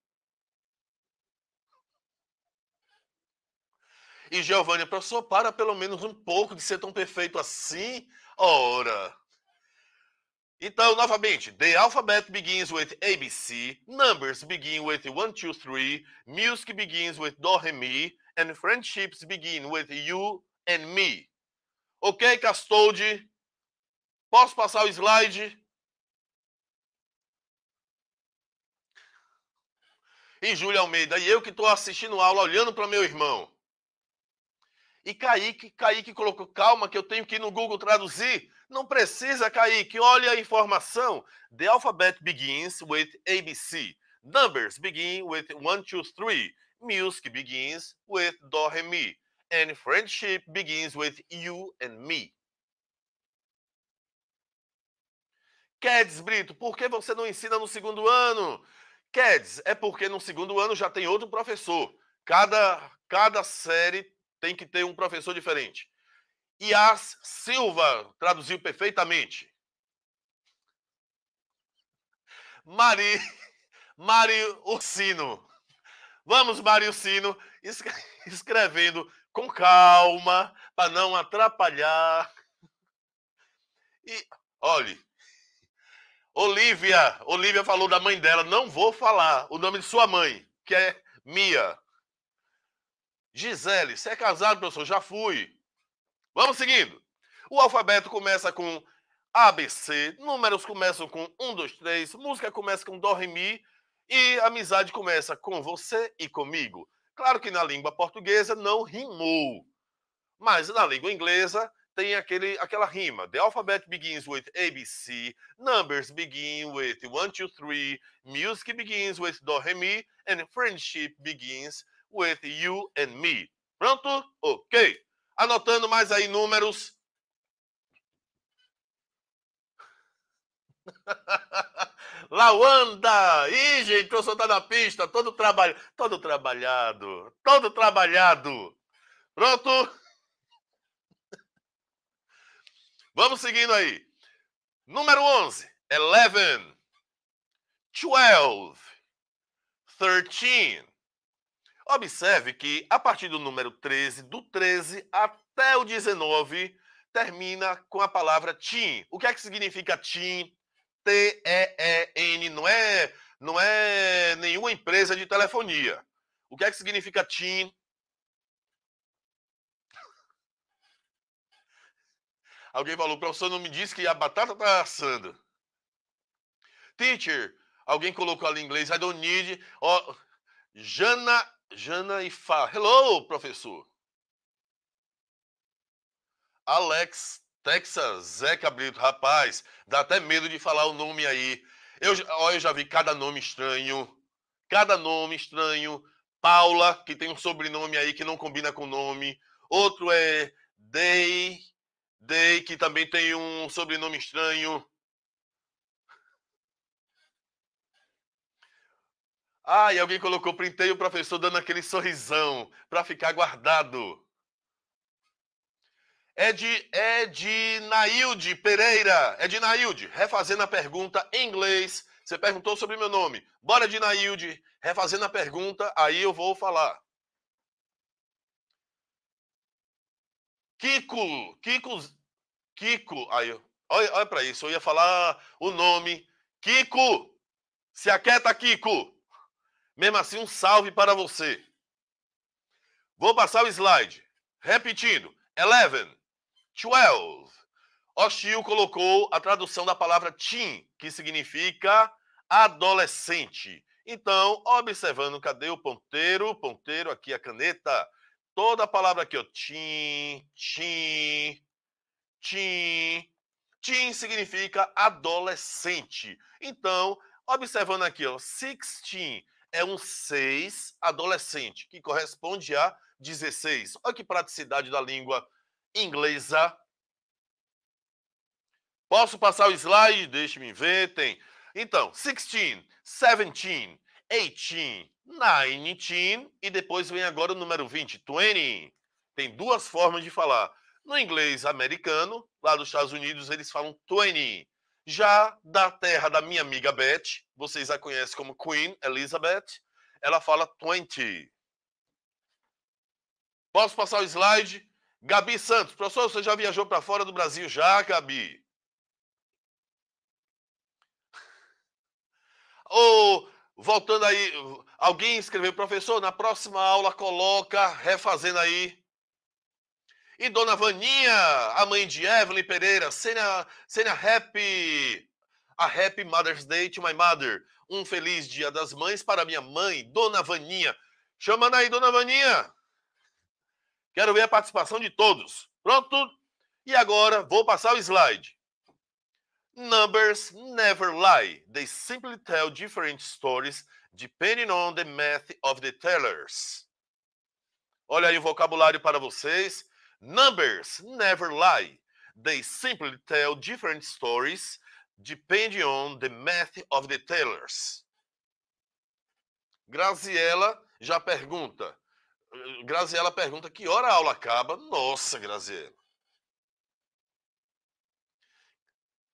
E Giovânia, professor, para pelo menos um pouco de ser tão perfeito assim. Ora. Então, novamente, the alphabet begins with ABC, numbers begin with 1, 2, 3, music begins with do, re, mi, and friendships begin with you and me. Ok, Castoldi? Posso passar o slide? E Júlia Almeida, e eu que estou assistindo aula, olhando para meu irmão. E Kaique, Kaique colocou, calma que eu tenho que ir no Google traduzir. Não precisa, Kaique, olha a informação. The alphabet begins with ABC. Numbers begin with 1, 2, 3. Music begins with do, re, mi. And friendship begins with you and me. Keds Brito, por que você não ensina no segundo ano? Keds, é porque no segundo ano já tem outro professor. Cada, cada série tem que ter um professor diferente. Ias Silva traduziu perfeitamente. Mari, Mari Ursino. Vamos, Mari Ursino, escrevendo com calma, para não atrapalhar. E, olhe, Olivia, Olivia falou da mãe dela, não vou falar o nome de sua mãe, que é Mia. Gisele, você é casado, professor? Já fui. Vamos seguindo. O alfabeto começa com ABC, números começam com 1, 2, 3, música começa com Dó, Ré, Mi e amizade começa com você e comigo. Claro que na língua portuguesa não rimou, mas na língua inglesa tem aquele, aquela rima. The alphabet begins with ABC, numbers begin with 1, 2, 3, music begins with Do, Re, Mi and friendship begins with you and me. Pronto? Ok. Anotando mais aí números. Lawanda! Ih, gente, tô soltando a pista, todo trabalho, todo trabalhado, todo trabalhado. Pronto? Vamos seguindo aí. Número 11, 11, 12, 13, Observe que a partir do número 13, do 13 até o 19, termina com a palavra TIM. O que é que significa TIM? T-E-E-N, não é, não é nenhuma empresa de telefonia. O que é que significa TIM? Alguém falou, professor, não me disse que a batata está assando. Teacher, alguém colocou ali em inglês, I don't need. Oh, Jana Jana e fala: Hello, professor. Alex, Texas, Zeca Brito. Rapaz, dá até medo de falar o nome aí. Eu, ó, eu já vi cada nome estranho. Cada nome estranho. Paula, que tem um sobrenome aí que não combina com o nome. Outro é Day, Day, que também tem um sobrenome estranho. Ah, e alguém colocou, printei o professor dando aquele sorrisão para ficar guardado. É de, é de Nailde Pereira. É de Nailde. Refazendo a pergunta em inglês. Você perguntou sobre meu nome. Bora de Nailde. Refazendo a pergunta, aí eu vou falar. Kiko. Kiko. Kiko. Aí, olha, olha para isso. Eu ia falar o nome. Kiko. Se aquieta, Kiko. Mesmo assim, um salve para você. Vou passar o slide. Repetindo: twelve o Chiu colocou a tradução da palavra teen, que significa adolescente. Então, observando, cadê o ponteiro? Ponteiro, aqui a caneta. Toda a palavra aqui, ó. Tim, tim, tim. Tim significa adolescente. Então, observando aqui, ó. Sixteen é um 6 adolescente, que corresponde a 16. Olha que praticidade da língua inglesa. Posso passar o slide? Deixe-me ver, tem. Então, 16, 17, 18, 19 e depois vem agora o número 20, 20. Tem duas formas de falar. No inglês americano, lá dos Estados Unidos, eles falam 20. Já da terra da minha amiga Beth, vocês a conhecem como Queen Elizabeth, ela fala 20. Posso passar o slide? Gabi Santos, professor, você já viajou para fora do Brasil? Já, Gabi. Ou, voltando aí, alguém escreveu, professor, na próxima aula coloca, refazendo aí e Dona Vaninha, a mãe de Evelyn Pereira, Senia, Senia Happy, a Happy Mother's Day to my mother. Um feliz dia das mães para minha mãe, Dona Vaninha. Chamando aí, Dona Vaninha. Quero ver a participação de todos. Pronto? E agora vou passar o slide. Numbers never lie. They simply tell different stories depending on the math of the tellers. Olha aí o vocabulário para vocês. Numbers never lie. They simply tell different stories depending on the math of the tellers. Graziella já pergunta. Eh, Graziella pergunta que hora a aula acaba. Nossa, Graziella.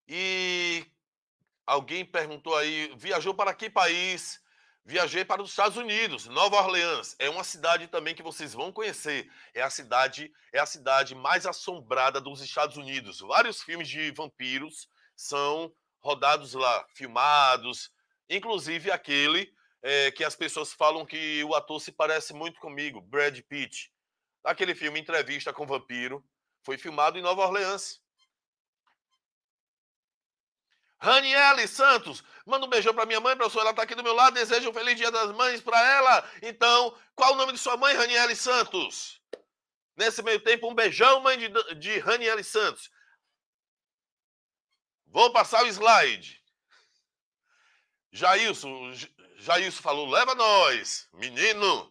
E alguém perguntou aí, viajou para que país? Viajei para os Estados Unidos, Nova Orleans. É uma cidade também que vocês vão conhecer. É a cidade, é a cidade mais assombrada dos Estados Unidos. Vários filmes de vampiros são rodados lá, filmados, inclusive aquele é, que as pessoas falam que o ator se parece muito comigo, Brad Pitt. Aquele filme Entrevista com Vampiro foi filmado em Nova Orleans. Raniele Santos, manda um beijão pra minha mãe, professor. Ela tá aqui do meu lado. Desejo um feliz dia das mães pra ela. Então, qual o nome de sua mãe, Raniele Santos? Nesse meio tempo, um beijão, mãe de, de Raniele Santos. Vou passar o slide. Jailson, Jailson falou, leva nós, menino.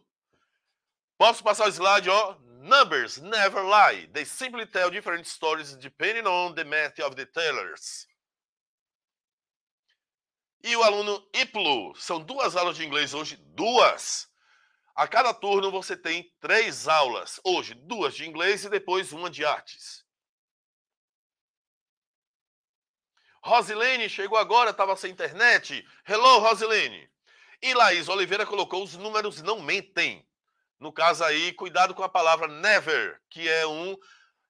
Posso passar o slide, ó? Numbers never lie. They simply tell different stories depending on the math of the tellers e o aluno IPLU. São duas aulas de inglês hoje, duas. A cada turno você tem três aulas. Hoje, duas de inglês e depois uma de artes. Rosilene chegou agora, estava sem internet. Hello, Rosilene. E Laís Oliveira colocou os números não mentem. No caso aí, cuidado com a palavra never, que é um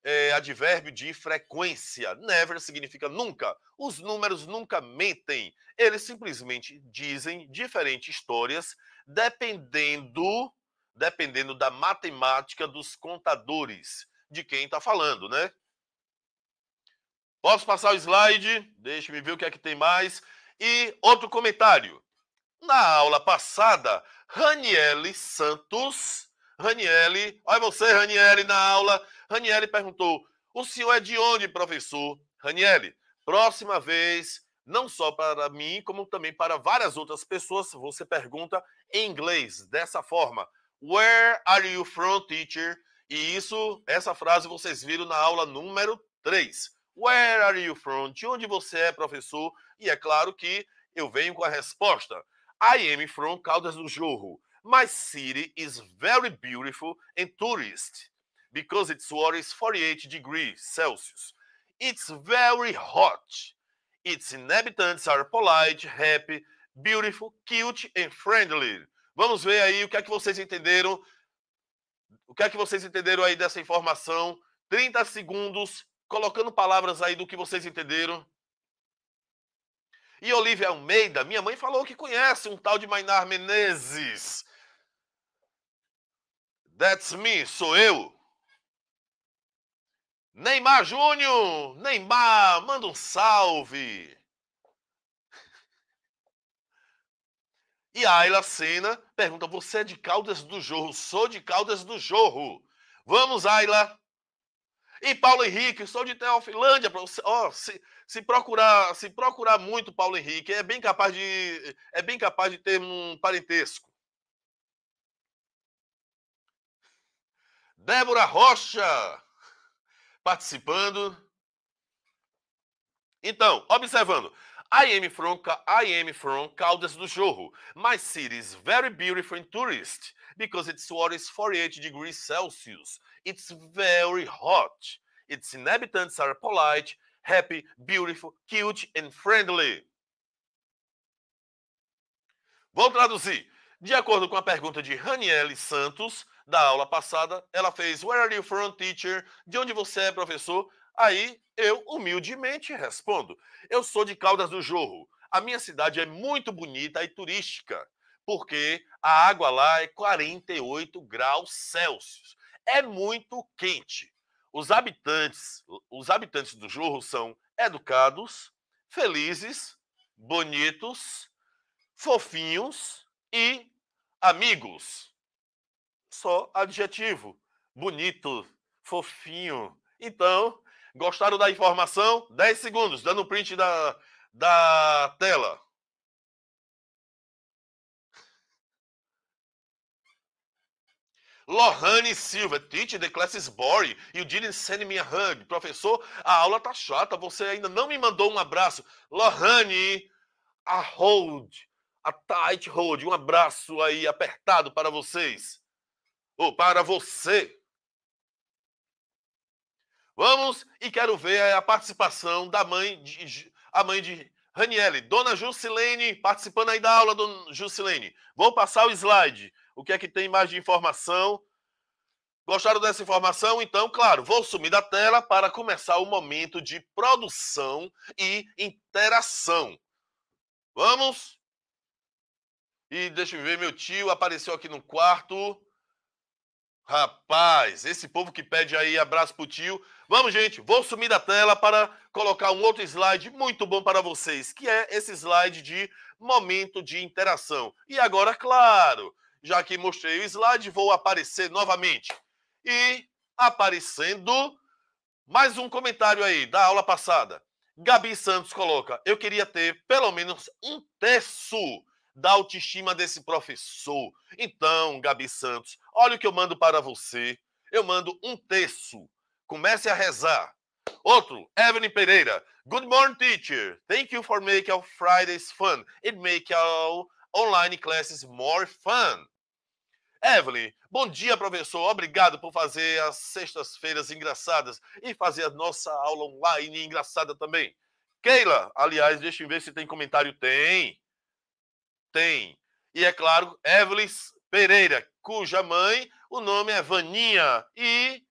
é, advérbio de frequência. Never significa nunca. Os números nunca mentem. Eles simplesmente dizem diferentes histórias dependendo dependendo da matemática dos contadores de quem está falando, né? Posso passar o slide? Deixe-me ver o que é que tem mais. E outro comentário. Na aula passada, Raniele Santos Raniele, olha você, Raniele, na aula. Raniele perguntou: o senhor é de onde, professor? Raniele, próxima vez, não só para mim, como também para várias outras pessoas, você pergunta em inglês, dessa forma: Where are you from, teacher? E isso, essa frase vocês viram na aula número 3. Where are you from? De onde você é, professor? E é claro que eu venho com a resposta. I am from Caldas do Jorro. My city is very beautiful and tourist because its water is 48 degrees Celsius. It's very hot. Its inhabitants are polite, happy, beautiful, cute and friendly. Vamos ver aí o que é que vocês entenderam. O que é que vocês entenderam aí dessa informação? 30 segundos, colocando palavras aí do que vocês entenderam. E Olivia Almeida, minha mãe falou que conhece um tal de Mainar Menezes. That's me, sou eu. Neymar Júnior! Neymar, manda um salve! E a Ayla Sena pergunta: Você é de Caldas do Jorro? Sou de Caldas do Jorro. Vamos, Ayla! E Paulo Henrique, sou de Teofilândia. Oh, se, se, procurar, se procurar muito Paulo Henrique, é bem capaz de, é bem capaz de ter um parentesco. Débora Rocha participando. Então, observando. I am from, I am from Caldas do Jorro. My city is very beautiful and tourist because its water is 48 degrees Celsius. It's very hot. Its inhabitants are polite, happy, beautiful, cute and friendly. Vou traduzir. De acordo com a pergunta de Raniele Santos, da aula passada, ela fez Where are you from, teacher? De onde você é, professor? Aí eu humildemente respondo: Eu sou de Caldas do Jorro. A minha cidade é muito bonita e turística, porque a água lá é 48 graus Celsius. É muito quente. Os habitantes, os habitantes do Jorro são educados, felizes, bonitos, fofinhos e amigos. Só adjetivo. Bonito, fofinho. Então, gostaram da informação? 10 segundos, dando um print da, da tela. Lohane Silva, teacher, the class is boring. You didn't send me a hug. Professor, a aula tá chata, você ainda não me mandou um abraço. Lohane, a hold a Tight Road. Um abraço aí apertado para vocês. Ou para você. Vamos e quero ver a participação da mãe de a mãe de Ranielle, Dona Juscelene, participando aí da aula, Dona Jusilene. Vou passar o slide. O que é que tem mais de informação? Gostaram dessa informação? Então, claro, vou sumir da tela para começar o momento de produção e interação. Vamos? E deixa eu ver, meu tio apareceu aqui no quarto. Rapaz, esse povo que pede aí abraço pro tio. Vamos, gente, vou sumir da tela para colocar um outro slide muito bom para vocês, que é esse slide de momento de interação. E agora, claro, já que mostrei o slide, vou aparecer novamente. E aparecendo mais um comentário aí da aula passada. Gabi Santos coloca: "Eu queria ter pelo menos um terço da autoestima desse professor. Então, Gabi Santos, olha o que eu mando para você. Eu mando um terço. Comece a rezar. Outro, Evelyn Pereira. Good morning, teacher. Thank you for making our Fridays fun. It making our online classes more fun. Evelyn, bom dia, professor. Obrigado por fazer as sextas-feiras engraçadas e fazer a nossa aula online engraçada também. Keila, aliás, deixa eu ver se tem comentário. Tem tem. E é claro, Evelyn Pereira, cuja mãe, o nome é Vaninha. E,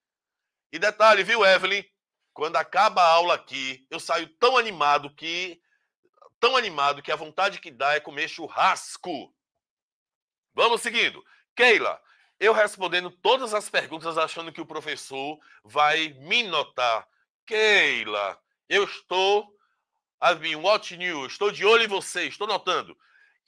e detalhe, viu, Evelyn? Quando acaba a aula aqui, eu saio tão animado que. Tão animado que a vontade que dá é comer churrasco. Vamos seguindo. Keila, eu respondendo todas as perguntas achando que o professor vai me notar. Keila, eu estou. Admin, watch news, estou de olho em você, estou notando.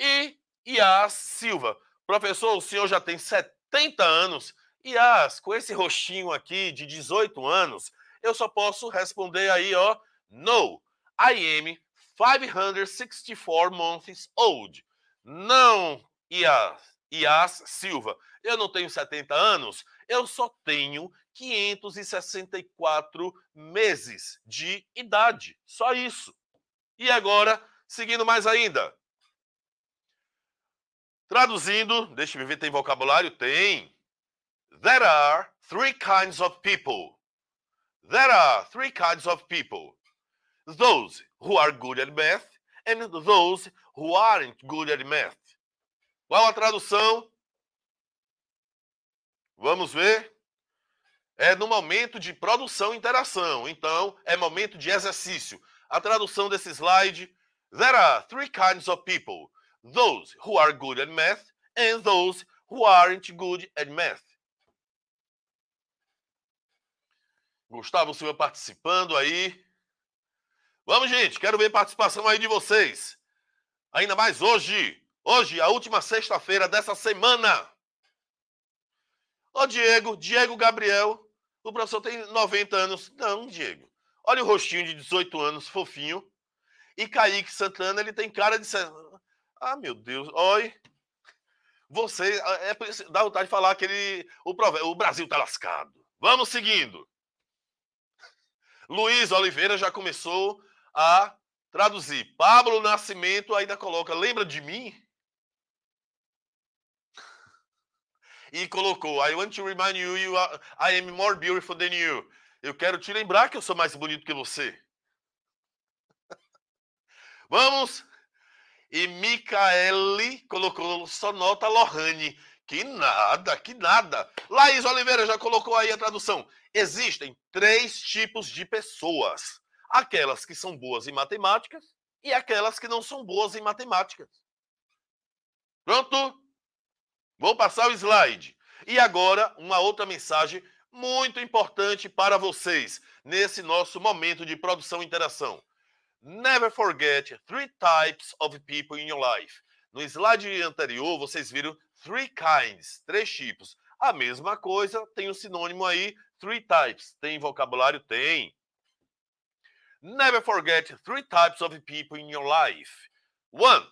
E Ias Silva. Professor, o senhor já tem 70 anos. Ias, com esse roxinho aqui de 18 anos, eu só posso responder aí, ó, no. I am 564 months old. Não, Ias, Ias Silva. Eu não tenho 70 anos, eu só tenho 564 meses de idade. Só isso. E agora, seguindo mais ainda. Traduzindo, deixe-me ver, tem vocabulário? Tem. There are three kinds of people. There are three kinds of people. Those who are good at math and those who aren't good at math. Qual a tradução? Vamos ver. É no momento de produção e interação. Então, é momento de exercício. A tradução desse slide: There are three kinds of people those who are good at math and those who aren't good at math. Gustavo Silva participando aí. Vamos, gente, quero ver participação aí de vocês. Ainda mais hoje. Hoje, a última sexta-feira dessa semana. Ô, Diego, Diego Gabriel. O professor tem 90 anos. Não, Diego. Olha o rostinho de 18 anos, fofinho. E Kaique Santana, ele tem cara de ah, meu Deus, oi. Você, ah, é, dá vontade de falar que ele, o, o Brasil tá lascado. Vamos seguindo. Luiz Oliveira já começou a traduzir. Pablo Nascimento ainda coloca, lembra de mim? E colocou, I want to remind you, you are, I am more beautiful than you. Eu quero te lembrar que eu sou mais bonito que você. Vamos e Micaele colocou só nota Lohane. Que nada, que nada. Laís Oliveira já colocou aí a tradução. Existem três tipos de pessoas: aquelas que são boas em matemática e aquelas que não são boas em matemática. Pronto? Vou passar o slide. E agora, uma outra mensagem muito importante para vocês nesse nosso momento de produção e interação. Never forget three types of people in your life. No slide anterior, vocês viram three kinds, três tipos. A mesma coisa, tem o um sinônimo aí, three types. Tem vocabulário? Tem. Never forget three types of people in your life. One,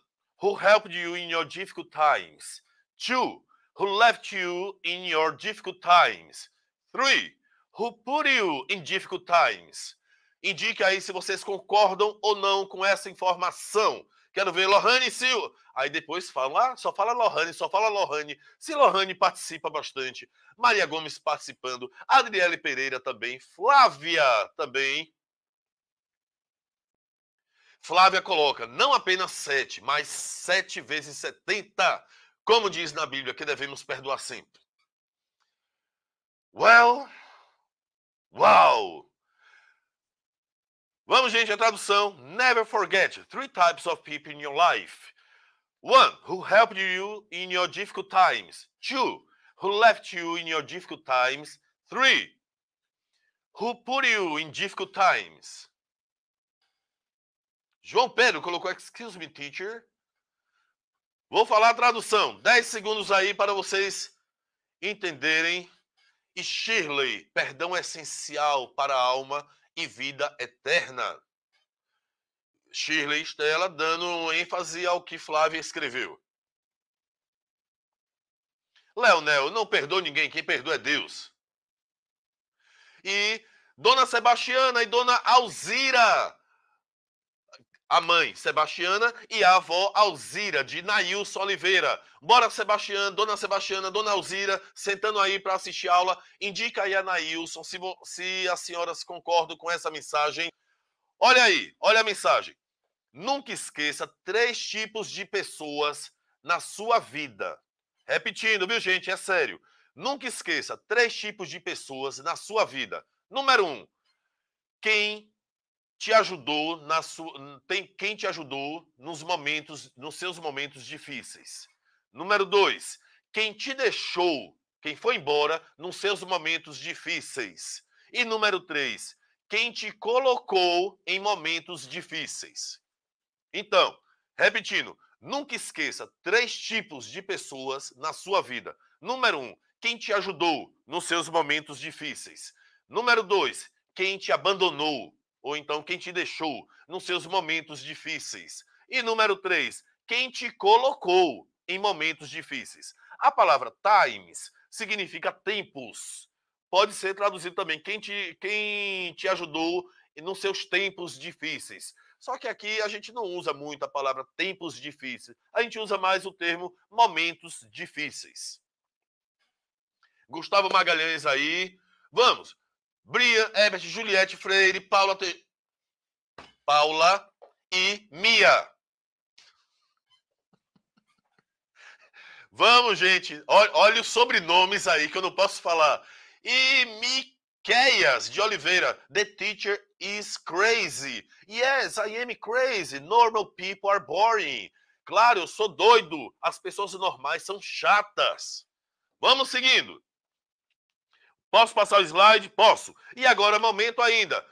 who helped you in your difficult times. Two, who left you in your difficult times. Three, who put you in difficult times. Indique aí se vocês concordam ou não com essa informação. Quero ver Lohane sil. Aí depois falam, ah, só fala Lohane, só fala Lohane. Se Lohane participa bastante. Maria Gomes participando. Adriele Pereira também. Flávia também. Flávia coloca, não apenas sete, mas sete vezes setenta. Como diz na Bíblia, que devemos perdoar sempre. Well, wow. Vamos, gente, a tradução. Never forget three types of people in your life. One, who helped you in your difficult times. Two, who left you in your difficult times. Three, who put you in difficult times. João Pedro colocou, excuse me, teacher. Vou falar a tradução. Dez segundos aí para vocês entenderem. E Shirley, perdão é essencial para a alma e vida eterna. Shirley Stella dando ênfase ao que Flávia escreveu. Leonel, não perdoa ninguém, quem perdoa é Deus. E Dona Sebastiana e Dona Alzira a mãe, Sebastiana, e a avó Alzira, de Nailson Oliveira. Bora, Sebastiana, dona Sebastiana, dona Alzira, sentando aí para assistir a aula. Indica aí a Nailson se, se as senhoras concordam com essa mensagem. Olha aí, olha a mensagem. Nunca esqueça três tipos de pessoas na sua vida. Repetindo, viu, gente? É sério. Nunca esqueça três tipos de pessoas na sua vida. Número um, quem te ajudou na sua, tem quem te ajudou nos momentos, nos seus momentos difíceis. Número dois, quem te deixou, quem foi embora nos seus momentos difíceis. E número três, quem te colocou em momentos difíceis. Então, repetindo, nunca esqueça três tipos de pessoas na sua vida. Número um, quem te ajudou nos seus momentos difíceis. Número dois, quem te abandonou ou então quem te deixou nos seus momentos difíceis. E número três, quem te colocou em momentos difíceis. A palavra times significa tempos. Pode ser traduzido também quem te, quem te ajudou nos seus tempos difíceis. Só que aqui a gente não usa muito a palavra tempos difíceis. A gente usa mais o termo momentos difíceis. Gustavo Magalhães aí. Vamos. Bria, Herbert, Juliette, Freire, Paula, Te... Paula e Mia. Vamos, gente. Olha, olha os sobrenomes aí que eu não posso falar. E Miqueias de Oliveira. The teacher is crazy. Yes, I am crazy. Normal people are boring. Claro, eu sou doido. As pessoas normais são chatas. Vamos seguindo. Posso passar o slide? Posso. E agora, é momento ainda.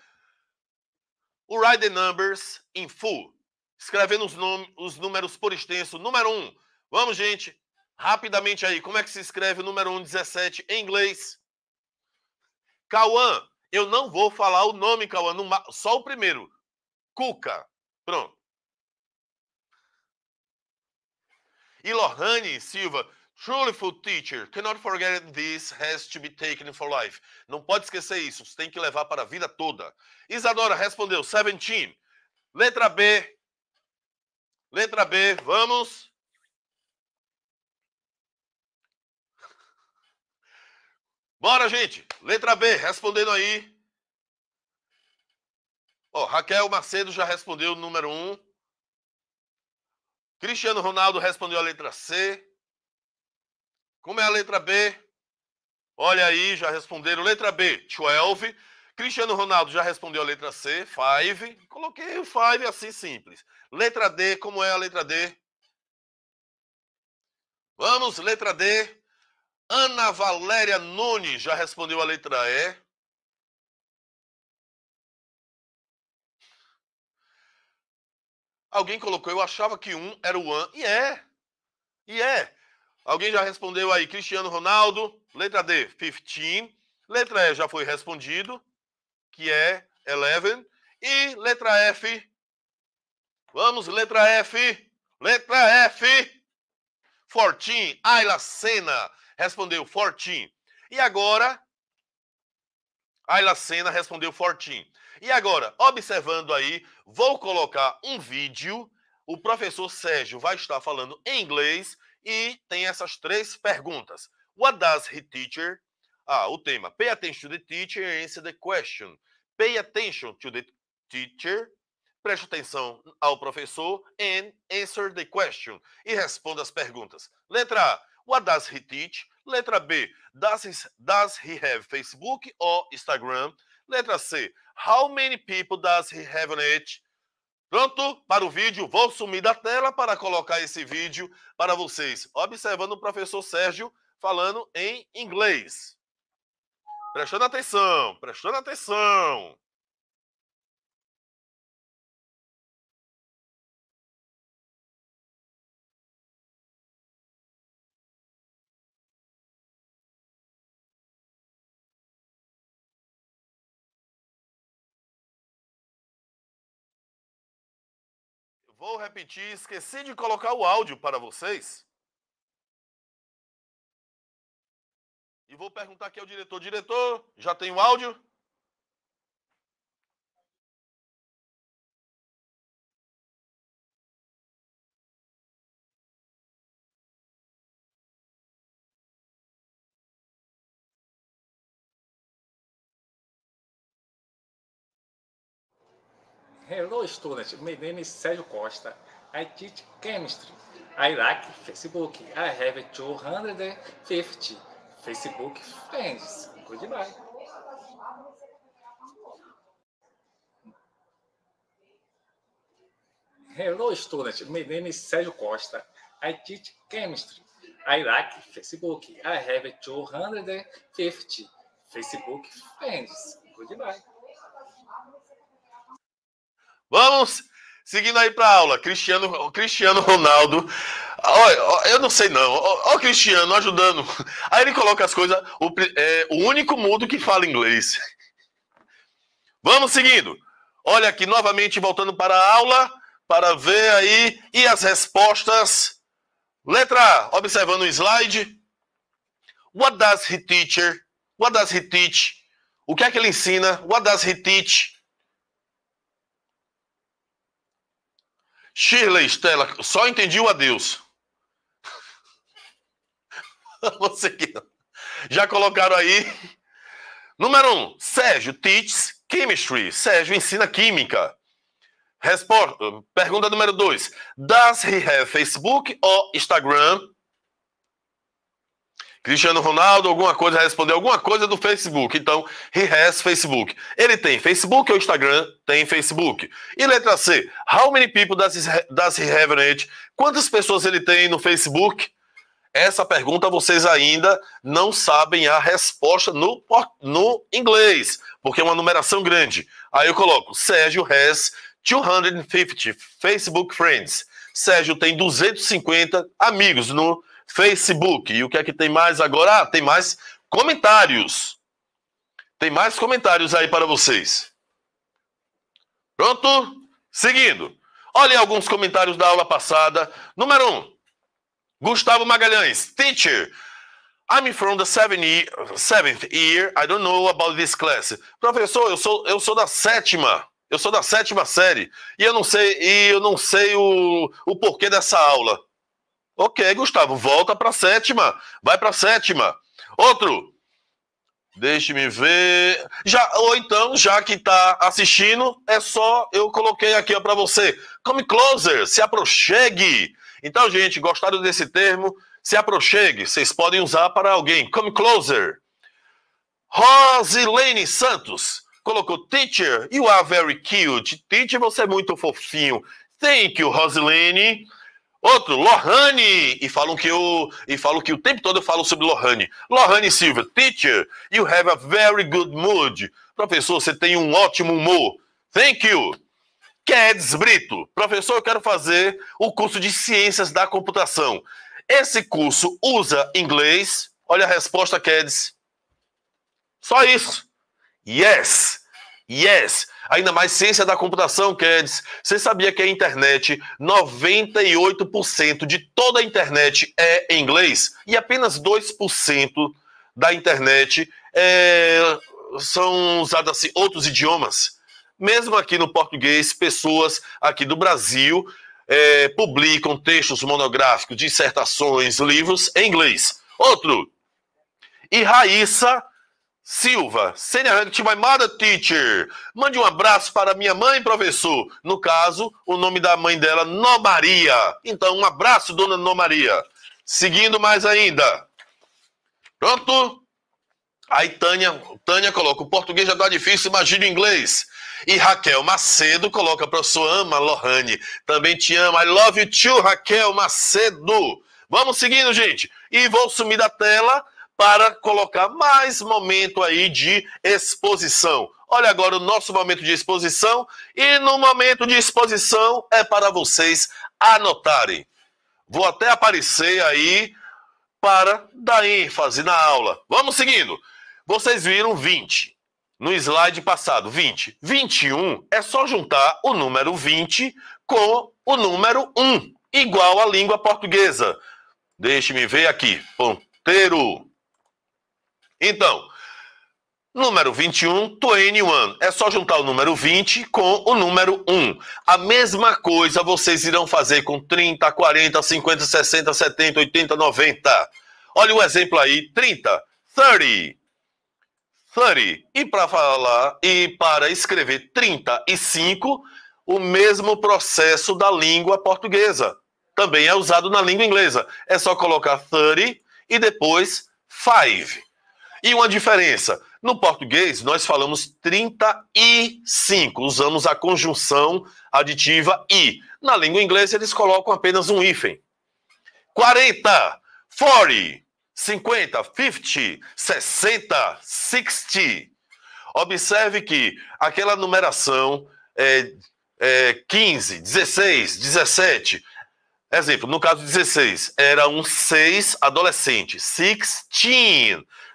O Write the Numbers in Full. Escrevendo os, os números por extenso. Número 1. Um. Vamos, gente. Rapidamente aí. Como é que se escreve o número 1, um, 17 em inglês? Cauã. Eu não vou falar o nome, Cauã. Só o primeiro. Cuca. Pronto. E Lohane Silva. Truly for teacher, cannot forget this has to be taken for life. Não pode esquecer isso, você tem que levar para a vida toda. Isadora respondeu 17. Letra B. Letra B, vamos. Bora, gente. Letra B, respondendo aí. Ó, Raquel Macedo já respondeu o número 1. Um. Cristiano Ronaldo respondeu a letra C. Como é a letra B? Olha aí, já responderam. Letra B, 12. Cristiano Ronaldo já respondeu a letra C, 5. Coloquei o 5 assim simples. Letra D, como é a letra D? Vamos, letra D. Ana Valéria Nunes já respondeu a letra E. Alguém colocou, eu achava que um era o an, e é. E é. Alguém já respondeu aí? Cristiano Ronaldo, letra D, 15. Letra E já foi respondido, que é 11. E letra F. Vamos, letra F. Letra F. 14. Ayla Senna respondeu 14. E agora. Ayla Senna respondeu 14. E agora, observando aí, vou colocar um vídeo. O professor Sérgio vai estar falando em inglês e tem essas três perguntas. What does he teacher? Ah, o tema. Pay attention to the teacher and answer the question. Pay attention to the teacher. Preste atenção ao professor and answer the question. E responda as perguntas. Letra A. What does he teach? Letra B. Does he, does he have Facebook or Instagram? Letra C. How many people does he have on it? Pronto para o vídeo, vou sumir da tela para colocar esse vídeo para vocês, observando o professor Sérgio falando em inglês. Prestando atenção, prestando atenção. Vou repetir, esqueci de colocar o áudio para vocês. E vou perguntar aqui ao diretor. Diretor, já tem o áudio? Hello students, my name is é Sérgio Costa. I teach chemistry. I like Facebook. I have 250 Facebook friends. Goodbye. Hello students, my name is é Sérgio Costa. I teach chemistry. I like Facebook. I have 250 Facebook friends. Goodbye. Vamos seguindo aí para aula. Cristiano, Cristiano Ronaldo. Olha, eu não sei não. Olha o Cristiano ajudando. Aí ele coloca as coisas. O, é, o único mundo que fala inglês. Vamos seguindo. Olha aqui novamente voltando para a aula para ver aí e as respostas. Letra A, observando o slide. What does he teach? What does he teach? O que é que ele ensina? What does he teach? Shirley, Stella, só entendi o adeus. Já colocaram aí. Número 1. Um, Sérgio teaches chemistry. Sérgio ensina química. Resposta, pergunta número 2. Does he have Facebook ou Instagram? Cristiano Ronaldo, alguma coisa, respondeu alguma coisa do Facebook. Então, he has Facebook. Ele tem Facebook ou Instagram? Tem Facebook. E letra C, how many people does he, does he have it? Quantas pessoas ele tem no Facebook? Essa pergunta vocês ainda não sabem a resposta no, no inglês, porque é uma numeração grande. Aí eu coloco, Sérgio has 250 Facebook friends. Sérgio tem 250 amigos no Facebook. Facebook. E o que é que tem mais agora? Ah, tem mais comentários. Tem mais comentários aí para vocês. Pronto? Seguindo. Olhem alguns comentários da aula passada. Número 1. Um, Gustavo Magalhães. Teacher, I'm from the seventh year, seventh year. I don't know about this class. Professor, eu sou, eu sou da sétima. Eu sou da sétima série. E eu não sei, e eu não sei o, o porquê dessa aula. Ok, Gustavo, volta para sétima. Vai para sétima. Outro. Deixe-me ver. Já, ou então, já que está assistindo, é só eu coloquei aqui para você. Come closer, se aproxegue. Então, gente, gostaram desse termo? Se aproxegue. Vocês podem usar para alguém. Come closer. Rosilene Santos colocou teacher, you are very cute. Teacher, você é muito fofinho. Thank you, Rosilene. Outro, Lohane, e falam que eu e falam que o tempo todo eu falo sobre Lohane. Lohane Silva, teacher, you have a very good mood. Professor, você tem um ótimo humor. Thank you. Keds Brito, professor, eu quero fazer o curso de Ciências da Computação. Esse curso usa inglês? Olha a resposta, Keds. Só isso. Yes. Yes ainda mais ciência da computação, Kedis. Você sabia que a internet, 98% de toda a internet é em inglês e apenas 2% da internet é, são usadas assim, outros idiomas? Mesmo aqui no português, pessoas aqui do Brasil é, publicam textos monográficos, dissertações, livros em inglês. Outro, e Raíssa Silva, Senior Rank to my mother teacher. Mande um abraço para minha mãe, professor. No caso, o nome da mãe dela, No Maria. Então, um abraço, dona No Maria. Seguindo mais ainda. Pronto? Aí Tânia, Tânia coloca, o português já está difícil, imagina o inglês. E Raquel Macedo coloca, para sua ama Lohane. Também te ama. I love you too, Raquel Macedo. Vamos seguindo, gente. E vou sumir da tela para colocar mais momento aí de exposição. Olha agora o nosso momento de exposição e no momento de exposição é para vocês anotarem. Vou até aparecer aí para dar ênfase na aula. Vamos seguindo. Vocês viram 20 no slide passado, 20. 21 é só juntar o número 20 com o número 1, igual à língua portuguesa. Deixe-me ver aqui. Ponteiro. Então, número 21, 21. É só juntar o número 20 com o número 1. A mesma coisa vocês irão fazer com 30, 40, 50, 60, 70, 80, 90. Olha o exemplo aí, 30, 30. 30. E para falar e para escrever 35, o mesmo processo da língua portuguesa. Também é usado na língua inglesa. É só colocar 30 e depois 5. E uma diferença: no português, nós falamos 35, usamos a conjunção aditiva I. Na língua inglesa, eles colocam apenas um hífen. 40, 40, 50, 50, 60, 60. Observe que aquela numeração é, é, 15, 16, 17. Exemplo, no caso 16, era um 6 adolescente, 16.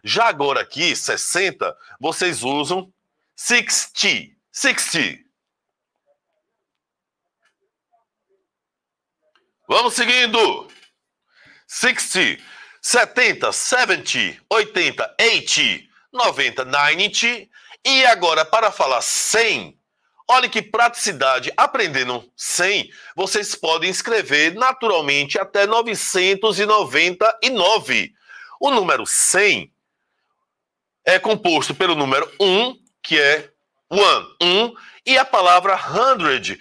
Já agora aqui, 60, vocês usam 60. 60. Vamos seguindo. 60. 70, 70, 80, 80, 90, 90. E agora, para falar 100, olha que praticidade. Aprendendo 100, vocês podem escrever naturalmente até 999. O número 100 é composto pelo número 1, que é 1, 1, e a palavra 100.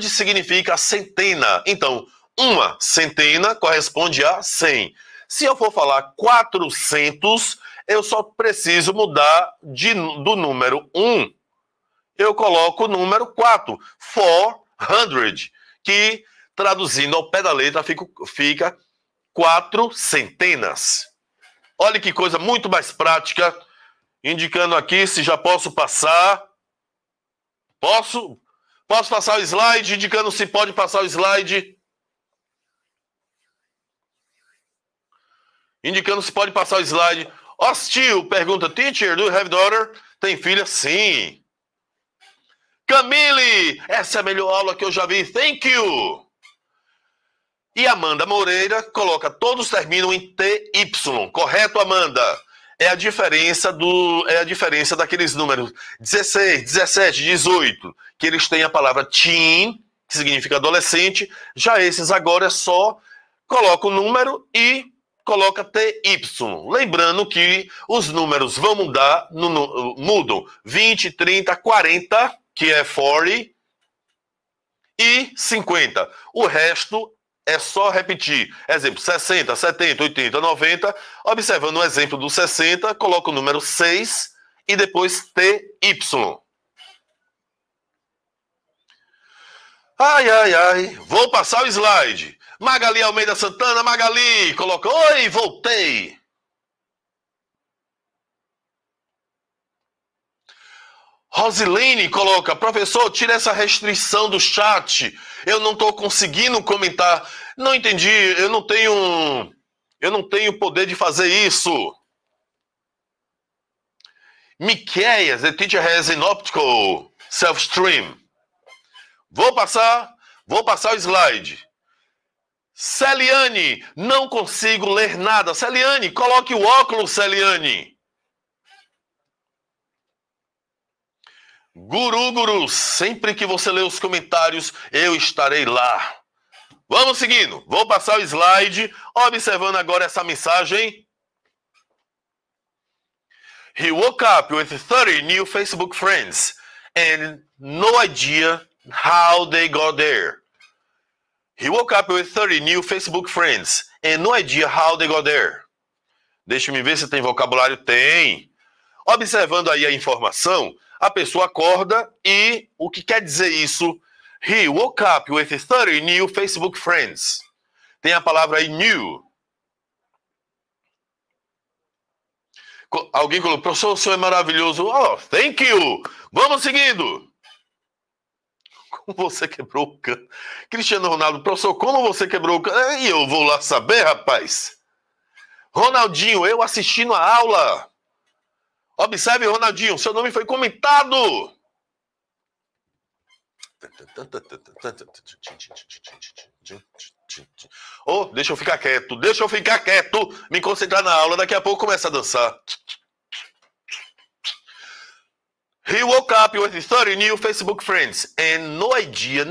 100 significa centena. Então, uma centena corresponde a 100. Se eu for falar 400, eu só preciso mudar de, do número 1. Eu coloco o número 4, 400, que traduzindo ao pé da letra fica, fica quatro centenas. Olha que coisa muito mais prática. Indicando aqui se já posso passar. Posso? Posso passar o slide? Indicando se pode passar o slide. Indicando se pode passar o slide. Hostil, pergunta, teacher, do you have daughter? Tem filha? Sim. Camille, essa é a melhor aula que eu já vi. Thank you. E Amanda Moreira coloca, todos terminam em TY, correto, Amanda? É a diferença do é a diferença daqueles números 16, 17, 18, que eles têm a palavra teen, que significa adolescente, já esses agora é só coloca o número e coloca TY. Lembrando que os números vão mudar, no, no, mudam 20, 30, 40, que é 40, e 50. O resto é só repetir. Exemplo, 60, 70, 80, 90. Observando o exemplo do 60, coloca o número 6 e depois TY. Ai, ai, ai. Vou passar o slide. Magali Almeida Santana, Magali, coloca. Oi, voltei. Rosilene coloca, professor, tira essa restrição do chat eu não estou conseguindo comentar. Não entendi, eu não tenho. Eu não tenho poder de fazer isso. Miqueias, the teacher has an optical self-stream. Vou passar, vou passar o slide. Celiane, não consigo ler nada. Celiane, coloque o óculos, Celiane. Guru, guru, sempre que você ler os comentários, eu estarei lá. Vamos seguindo. Vou passar o slide, observando agora essa mensagem. He woke up with 30 new Facebook friends and no idea how they got there. He woke up with 30 new Facebook friends and no idea how they got there. Deixa me ver se tem vocabulário. Tem. Observando aí a informação, a pessoa acorda e o que quer dizer isso? He woke up with 30 new Facebook friends. Tem a palavra aí, new. Alguém colocou, professor, o senhor é maravilhoso. Oh, thank you. Vamos seguindo. Como você quebrou o cano? Cristiano Ronaldo, professor, como você quebrou o cano? E eu vou lá saber, rapaz. Ronaldinho, eu assistindo a aula. Observe, Ronaldinho, seu nome foi comentado. Oh, deixa eu ficar quieto, deixa eu ficar quieto, me concentrar na aula, daqui a pouco começa a dançar. He woke up with 30 new Facebook friends and no idea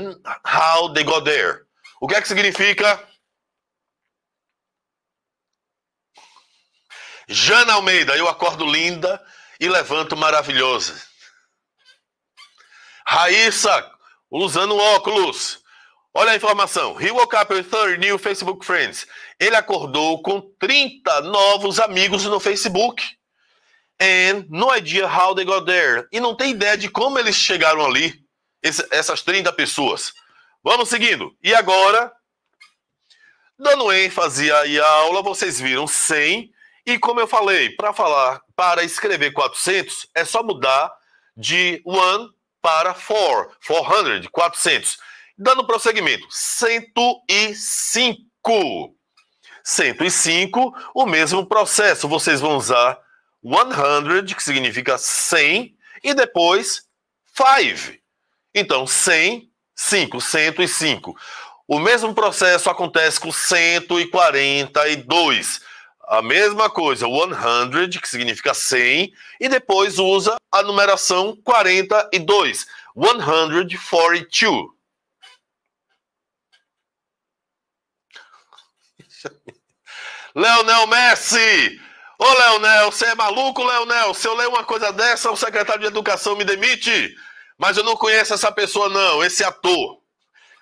how they got there. O que é que significa? Jana Almeida, eu acordo linda e levanto maravilhosa. Raíssa, usando óculos. Olha a informação. He woke up with 30 new Facebook friends. Ele acordou com 30 novos amigos no Facebook. And no é idea how they got there. E não tem ideia de como eles chegaram ali, essas 30 pessoas. Vamos seguindo. E agora, dando ênfase aí à aula, vocês viram 100 e como eu falei, para falar, para escrever 400 é só mudar de one para four, 400, 400. Dando prosseguimento, 105. 105, o mesmo processo. Vocês vão usar 100, que significa 100, e depois 5. Então, 100, 5, 105. O mesmo processo acontece com 142 a mesma coisa, 100, que significa 100, e depois usa a numeração 42, 142. Leonel Messi! Ô, Leonel, você é maluco, Leonel? Se eu ler uma coisa dessa, o secretário de Educação me demite? Mas eu não conheço essa pessoa, não, esse ator.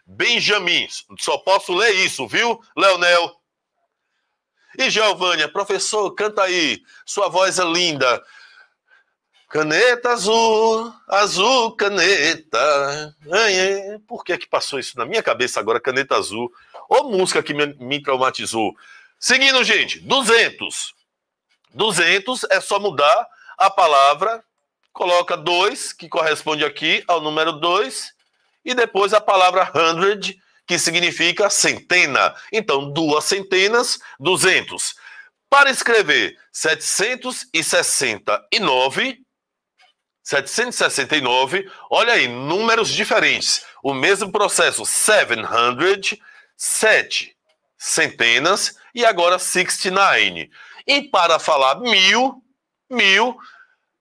Benjamin, só posso ler isso, viu, Leonel? E Giovânia, professor, canta aí. Sua voz é linda. Caneta azul, azul caneta. Por que é que passou isso na minha cabeça agora, caneta azul? Ô música que me, me traumatizou. Seguindo, gente, 200. 200 é só mudar a palavra, coloca 2, que corresponde aqui ao número 2, e depois a palavra 100, que significa centena. Então, duas centenas, 200. Para escrever 769, 769, olha aí, números diferentes. O mesmo processo, 700, 7 centenas e agora 69. E para falar mil, mil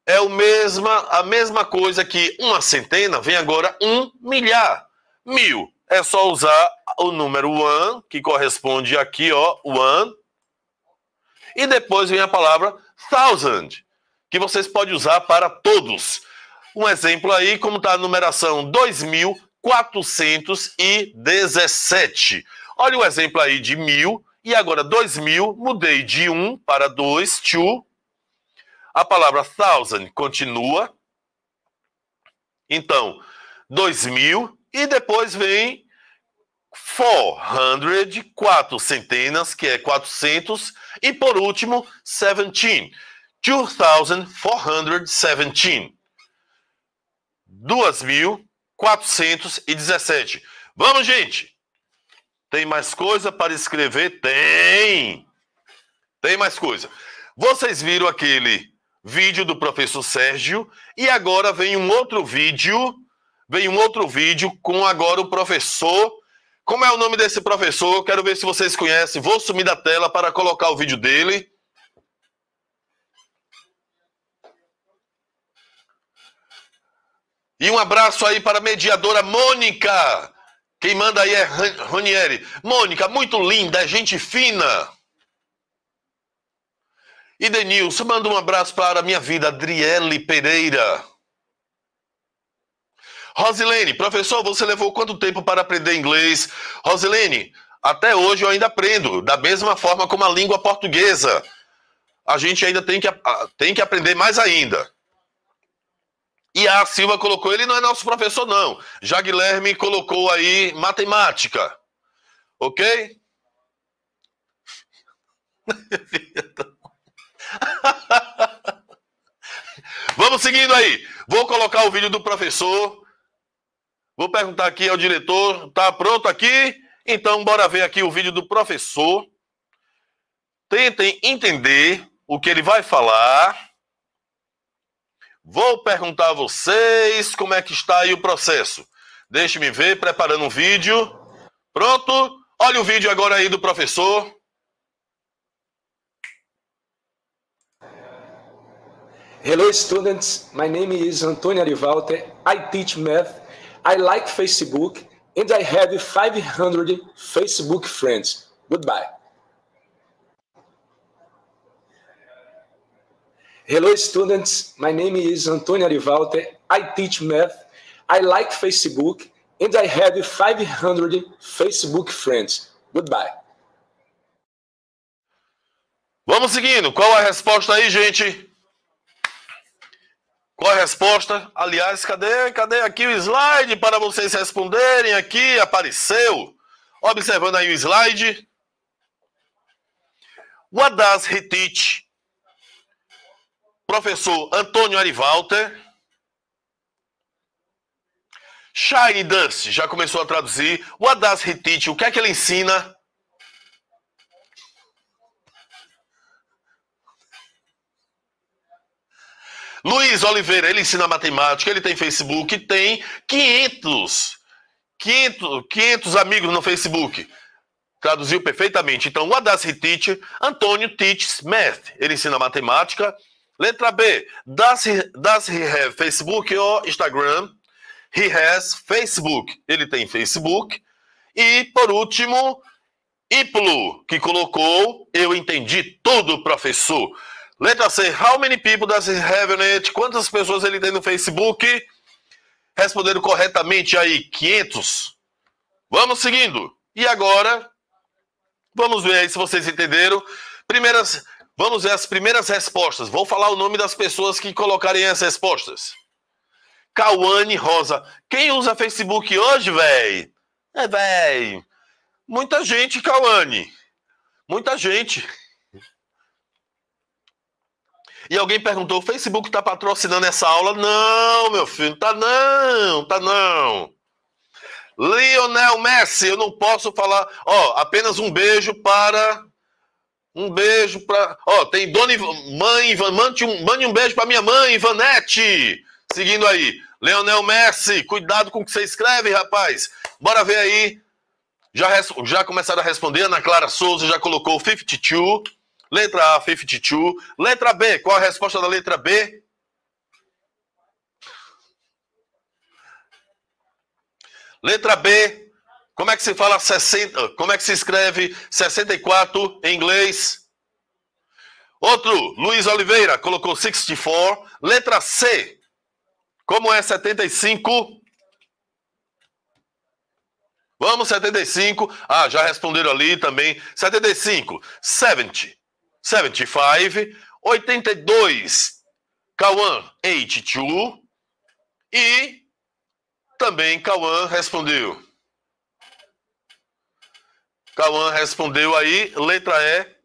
é o mesma, a mesma coisa que uma centena, vem agora um milhar. Mil é só usar o número one, que corresponde aqui, ó, one. E depois vem a palavra thousand, que vocês podem usar para todos. Um exemplo aí, como está a numeração 2417. Olha o exemplo aí de mil, e agora 2000, mudei de 1 um para 2, two. A palavra thousand continua. Então, 2000 e depois vem 400, quatro centenas, que é 400, e por último, 17, 2417, 2417. Vamos, gente! Tem mais coisa para escrever? Tem! Tem mais coisa. Vocês viram aquele vídeo do professor Sérgio e agora vem um outro vídeo Vem um outro vídeo com agora o professor. Como é o nome desse professor? Quero ver se vocês conhecem. Vou sumir da tela para colocar o vídeo dele. E um abraço aí para a mediadora Mônica. Quem manda aí é Ranieri. Mônica, muito linda, é gente fina. E Denilson, manda um abraço para a minha vida, Adriele Pereira. Rosilene, professor, você levou quanto tempo para aprender inglês? Rosilene, até hoje eu ainda aprendo, da mesma forma como a língua portuguesa. A gente ainda tem que, tem que aprender mais ainda. E a Silva colocou, ele não é nosso professor, não. Já Guilherme colocou aí matemática. Ok? Vamos seguindo aí. Vou colocar o vídeo do professor Vou perguntar aqui ao diretor, tá pronto aqui? Então, bora ver aqui o vídeo do professor. Tentem entender o que ele vai falar. Vou perguntar a vocês como é que está aí o processo. Deixe-me ver, preparando um vídeo. Pronto? Olha o vídeo agora aí do professor. Hello students, my name is Antonio Arivalter. I teach math I like Facebook and I have 500 Facebook friends. Goodbye. Hello, students. My name is Antonio Arivalter. I teach math. I like Facebook and I have 500 Facebook friends. Goodbye. Vamos seguindo. Qual a resposta aí, gente? Qual a resposta? Aliás, cadê, cadê aqui o slide para vocês responderem? Aqui apareceu. Observando aí o slide. What does he teach? Professor Antônio Arivalter. Shine Dance já começou a traduzir. What does he teach? O que é que ele ensina? Luiz Oliveira, ele ensina matemática, ele tem Facebook, tem 500, 500, 500 amigos no Facebook. Traduziu perfeitamente. Então, o Adassi Teach, Antônio Teaches Math. Ele ensina matemática. Letra B, does he, does he have Facebook ou Instagram? He has Facebook. Ele tem Facebook. E, por último, Iplo, que colocou, eu entendi tudo, professor. Letra C. How many people does he have on it? Quantas pessoas ele tem no Facebook? Responderam corretamente aí, 500. Vamos seguindo. E agora, vamos ver aí se vocês entenderam. Primeiras, vamos ver as primeiras respostas. Vou falar o nome das pessoas que colocarem as respostas. Cauane Rosa. Quem usa Facebook hoje, véi? É, véi. Muita gente, Cauane. Muita gente. E alguém perguntou: o Facebook está patrocinando essa aula? Não, meu filho, tá não, tá não. Lionel Messi, eu não posso falar. Ó, apenas um beijo para. Um beijo para. Ó, tem dona Ivan, mãe Ivan, mande um, mande um beijo para minha mãe, Ivanete. Seguindo aí. Leonel Messi, cuidado com o que você escreve, rapaz. Bora ver aí. Já, já começaram a responder. Ana Clara Souza já colocou 52. Letra A, 52. Letra B, qual é a resposta da letra B? Letra B, como é que se fala 60, como é que se escreve 64 em inglês? Outro, Luiz Oliveira colocou 64. Letra C, como é 75? Vamos, 75. Ah, já responderam ali também. 75, 70. 75, 82, Cauã 82, e também Cauã respondeu. Cauã respondeu aí, letra E,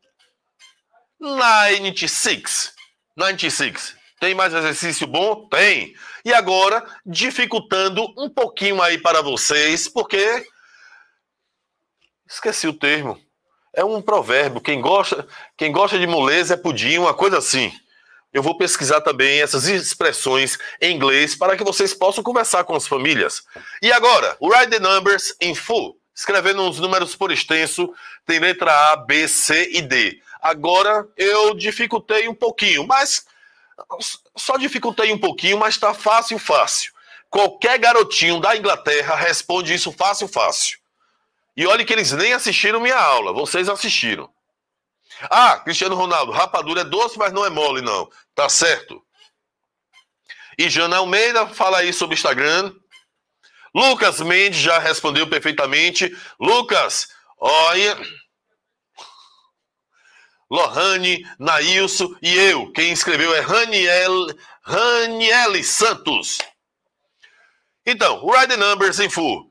96. 96. Tem mais exercício bom? Tem. E agora, dificultando um pouquinho aí para vocês, porque esqueci o termo é um provérbio. Quem gosta, quem gosta de moleza é pudim, uma coisa assim. Eu vou pesquisar também essas expressões em inglês para que vocês possam conversar com as famílias. E agora, write the numbers in full. Escrevendo os números por extenso, tem letra A, B, C e D. Agora eu dificultei um pouquinho, mas só dificultei um pouquinho, mas está fácil, fácil. Qualquer garotinho da Inglaterra responde isso fácil, fácil. E olha que eles nem assistiram minha aula, vocês assistiram. Ah, Cristiano Ronaldo, rapadura é doce, mas não é mole, não. Tá certo. E Jana Almeida fala aí sobre o Instagram. Lucas Mendes já respondeu perfeitamente. Lucas, olha. Lohane, Nailso e eu. Quem escreveu é Raniel, Raniele Santos. Então, Ride Numbers em Full.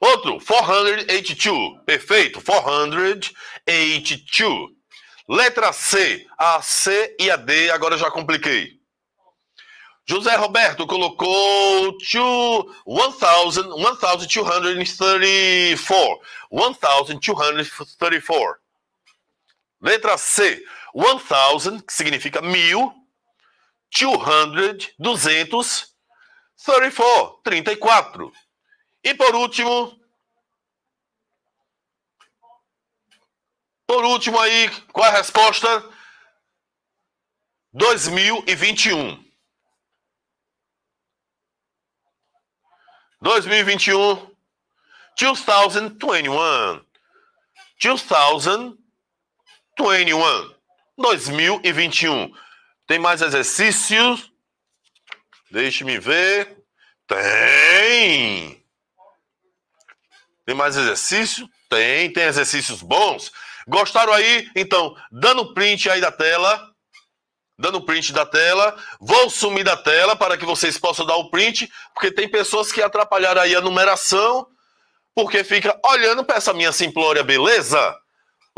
Outro, 482. Perfeito, 482. Letra C, a C e a D, agora eu já compliquei. José Roberto colocou 1,234. 1,234. Letra C, 1,000, que significa mil. 200, 200, 34. E por último, por último aí, qual é a resposta? 2021. 2021, 2021, 2021, 2021. Tem mais exercícios? Deixe-me ver. Tem! Tem mais exercício? Tem, tem exercícios bons. Gostaram aí? Então, dando print aí da tela. Dando print da tela. Vou sumir da tela para que vocês possam dar o print, porque tem pessoas que atrapalharam aí a numeração, porque fica olhando para essa minha simplória beleza.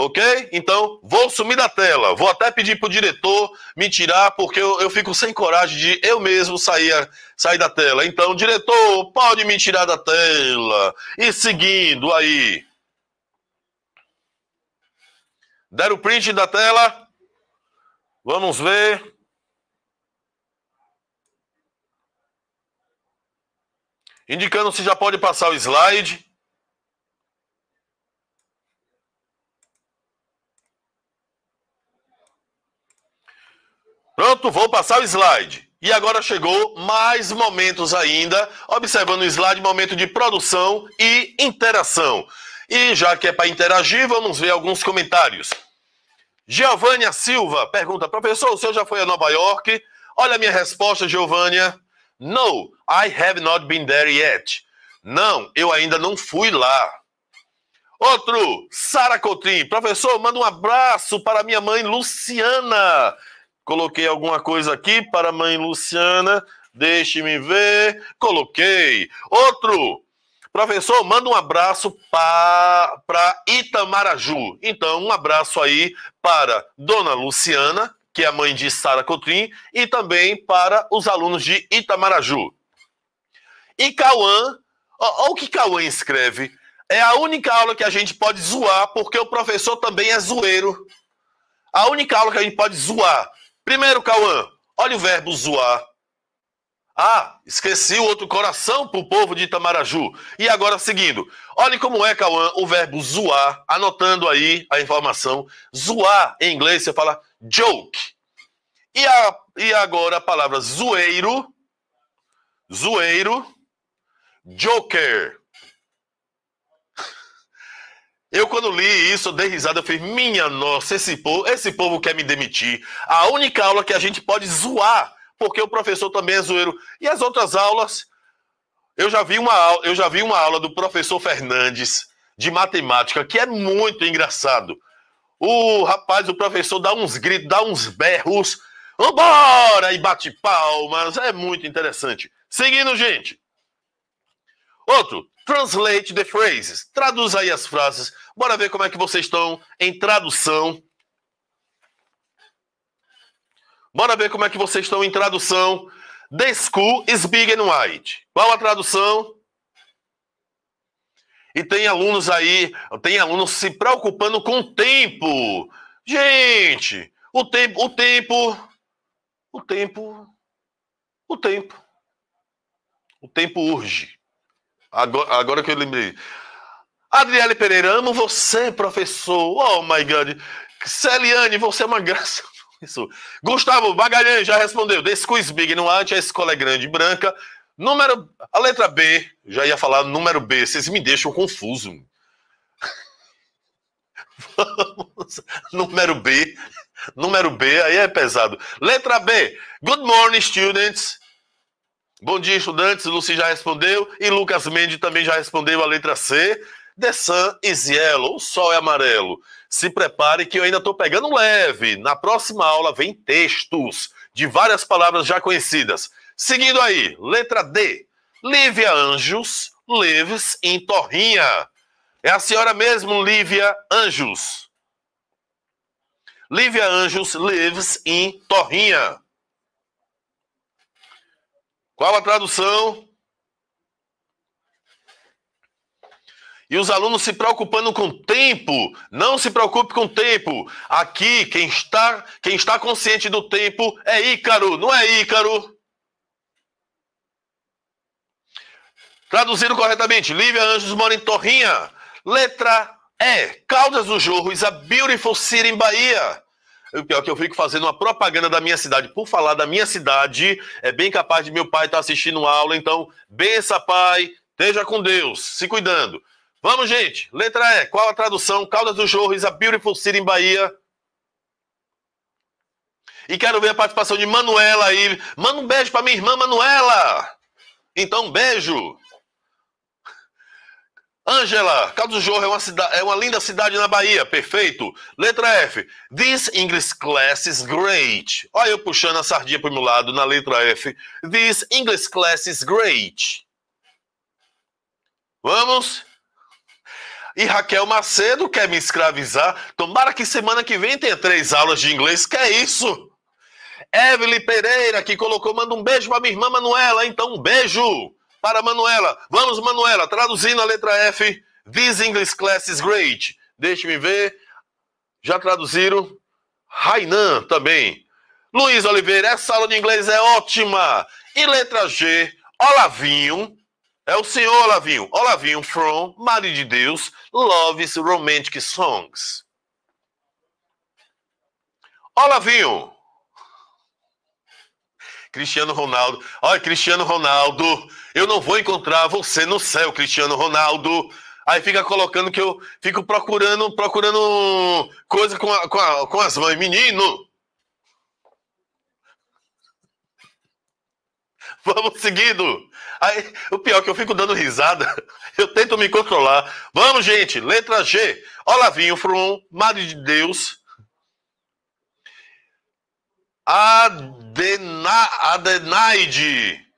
Ok? Então, vou sumir da tela. Vou até pedir pro diretor me tirar, porque eu, eu fico sem coragem de eu mesmo sair, sair da tela. Então, diretor, pode me tirar da tela. E seguindo aí. Deram o print da tela? Vamos ver. Indicando se já pode passar o slide. Pronto, vou passar o slide. E agora chegou mais momentos ainda, observando o slide, momento de produção e interação. E já que é para interagir, vamos ver alguns comentários. Giovânia Silva pergunta, professor, o senhor já foi a Nova York? Olha a minha resposta, Giovânia. No, I have not been there yet. Não, eu ainda não fui lá. Outro, Sara Cotrim. Professor, manda um abraço para minha mãe Luciana, Coloquei alguma coisa aqui para a mãe Luciana. Deixe-me ver. Coloquei. Outro. Professor, manda um abraço para Itamaraju. Então, um abraço aí para Dona Luciana, que é a mãe de Sara Cotrim, e também para os alunos de Itamaraju. E Cauã, olha o que Cauã escreve. É a única aula que a gente pode zoar, porque o professor também é zoeiro. A única aula que a gente pode zoar. Primeiro, Cauã, olha o verbo zoar. Ah, esqueci o outro coração para o povo de Itamaraju. E agora, seguindo, olhe como é, Cauã, o verbo zoar, anotando aí a informação. Zoar, em inglês, você fala joke. E, a, e agora a palavra zoeiro, zoeiro, joker. Eu, quando li isso, eu dei risada, eu falei, minha nossa, esse povo, esse povo quer me demitir. A única aula que a gente pode zoar, porque o professor também é zoeiro. E as outras aulas? Eu já vi uma, eu já vi uma aula do professor Fernandes de matemática, que é muito engraçado. O rapaz, o professor, dá uns gritos, dá uns berros, embora e bate palmas. É muito interessante. Seguindo, gente. Outro, Translate the phrases. Traduz aí as frases. Bora ver como é que vocês estão em tradução. Bora ver como é que vocês estão em tradução. The school is big and wide. Qual a tradução? E tem alunos aí, tem alunos se preocupando com o tempo. Gente, o tempo, o tempo, o tempo, o tempo. O tempo urge. Agora, agora que eu lembrei. Adriele Pereira, amo você, professor. Oh my God. Celiane, você é uma graça. Isso. Gustavo Bagalhães já respondeu. Descuiz Big no arte, a escola é grande e branca. Número. A letra B, já ia falar número B, vocês me deixam confuso. Vamos. Número B. Número B, aí é pesado. Letra B. Good morning, students. Bom dia, estudantes. Luci já respondeu e Lucas Mendes também já respondeu a letra C. The sun is yellow, o sol é amarelo. Se prepare que eu ainda estou pegando leve. Na próxima aula vem textos de várias palavras já conhecidas. Seguindo aí, letra D. Lívia Anjos, lives em Torrinha. É a senhora mesmo, Lívia Anjos. Lívia Anjos, lives em Torrinha. Qual a tradução? E os alunos se preocupando com o tempo. Não se preocupe com o tempo. Aqui, quem está, quem está consciente do tempo é Ícaro, não é Ícaro? Traduzindo corretamente, Lívia Anjos mora em Torrinha. Letra E. Caldas do Jorro is a beautiful city em Bahia eu, é que eu fico fazendo uma propaganda da minha cidade. Por falar da minha cidade, é bem capaz de meu pai estar tá assistindo aula. Então, bença, pai, esteja com Deus, se cuidando. Vamos, gente. Letra E. Qual a tradução? Caldas do Jorro, is a beautiful city em Bahia. E quero ver a participação de Manuela aí. Manda um beijo para minha irmã Manuela. Então, um beijo. Ângela, Caldo Jorro é uma, cidade, é uma linda cidade na Bahia, perfeito. Letra F, this English class is great. Olha eu puxando a sardinha para o meu lado na letra F. This English class is great. Vamos? E Raquel Macedo quer me escravizar. Tomara que semana que vem tenha três aulas de inglês. Que é isso? Evelyn Pereira, que colocou, manda um beijo para minha irmã Manuela. Então, um beijo para Manuela. Vamos, Manuela, traduzindo a letra F. This English class is great. Deixe-me ver. Já traduziram. Rainan também. Luiz Oliveira, essa aula de inglês é ótima. E letra G, Olavinho. É o senhor Olavinho. Olavinho from Mari de Deus, Loves Romantic Songs. Olavinho. Cristiano Ronaldo. Olha, Cristiano Ronaldo eu não vou encontrar você no céu, Cristiano Ronaldo. Aí fica colocando que eu fico procurando, procurando coisa com, a, com, a, com as mães. Menino! Vamos seguindo. Aí, o pior é que eu fico dando risada. Eu tento me controlar. Vamos, gente. Letra G. Olavinho frum, Madre de Deus. Adena, Adenaide.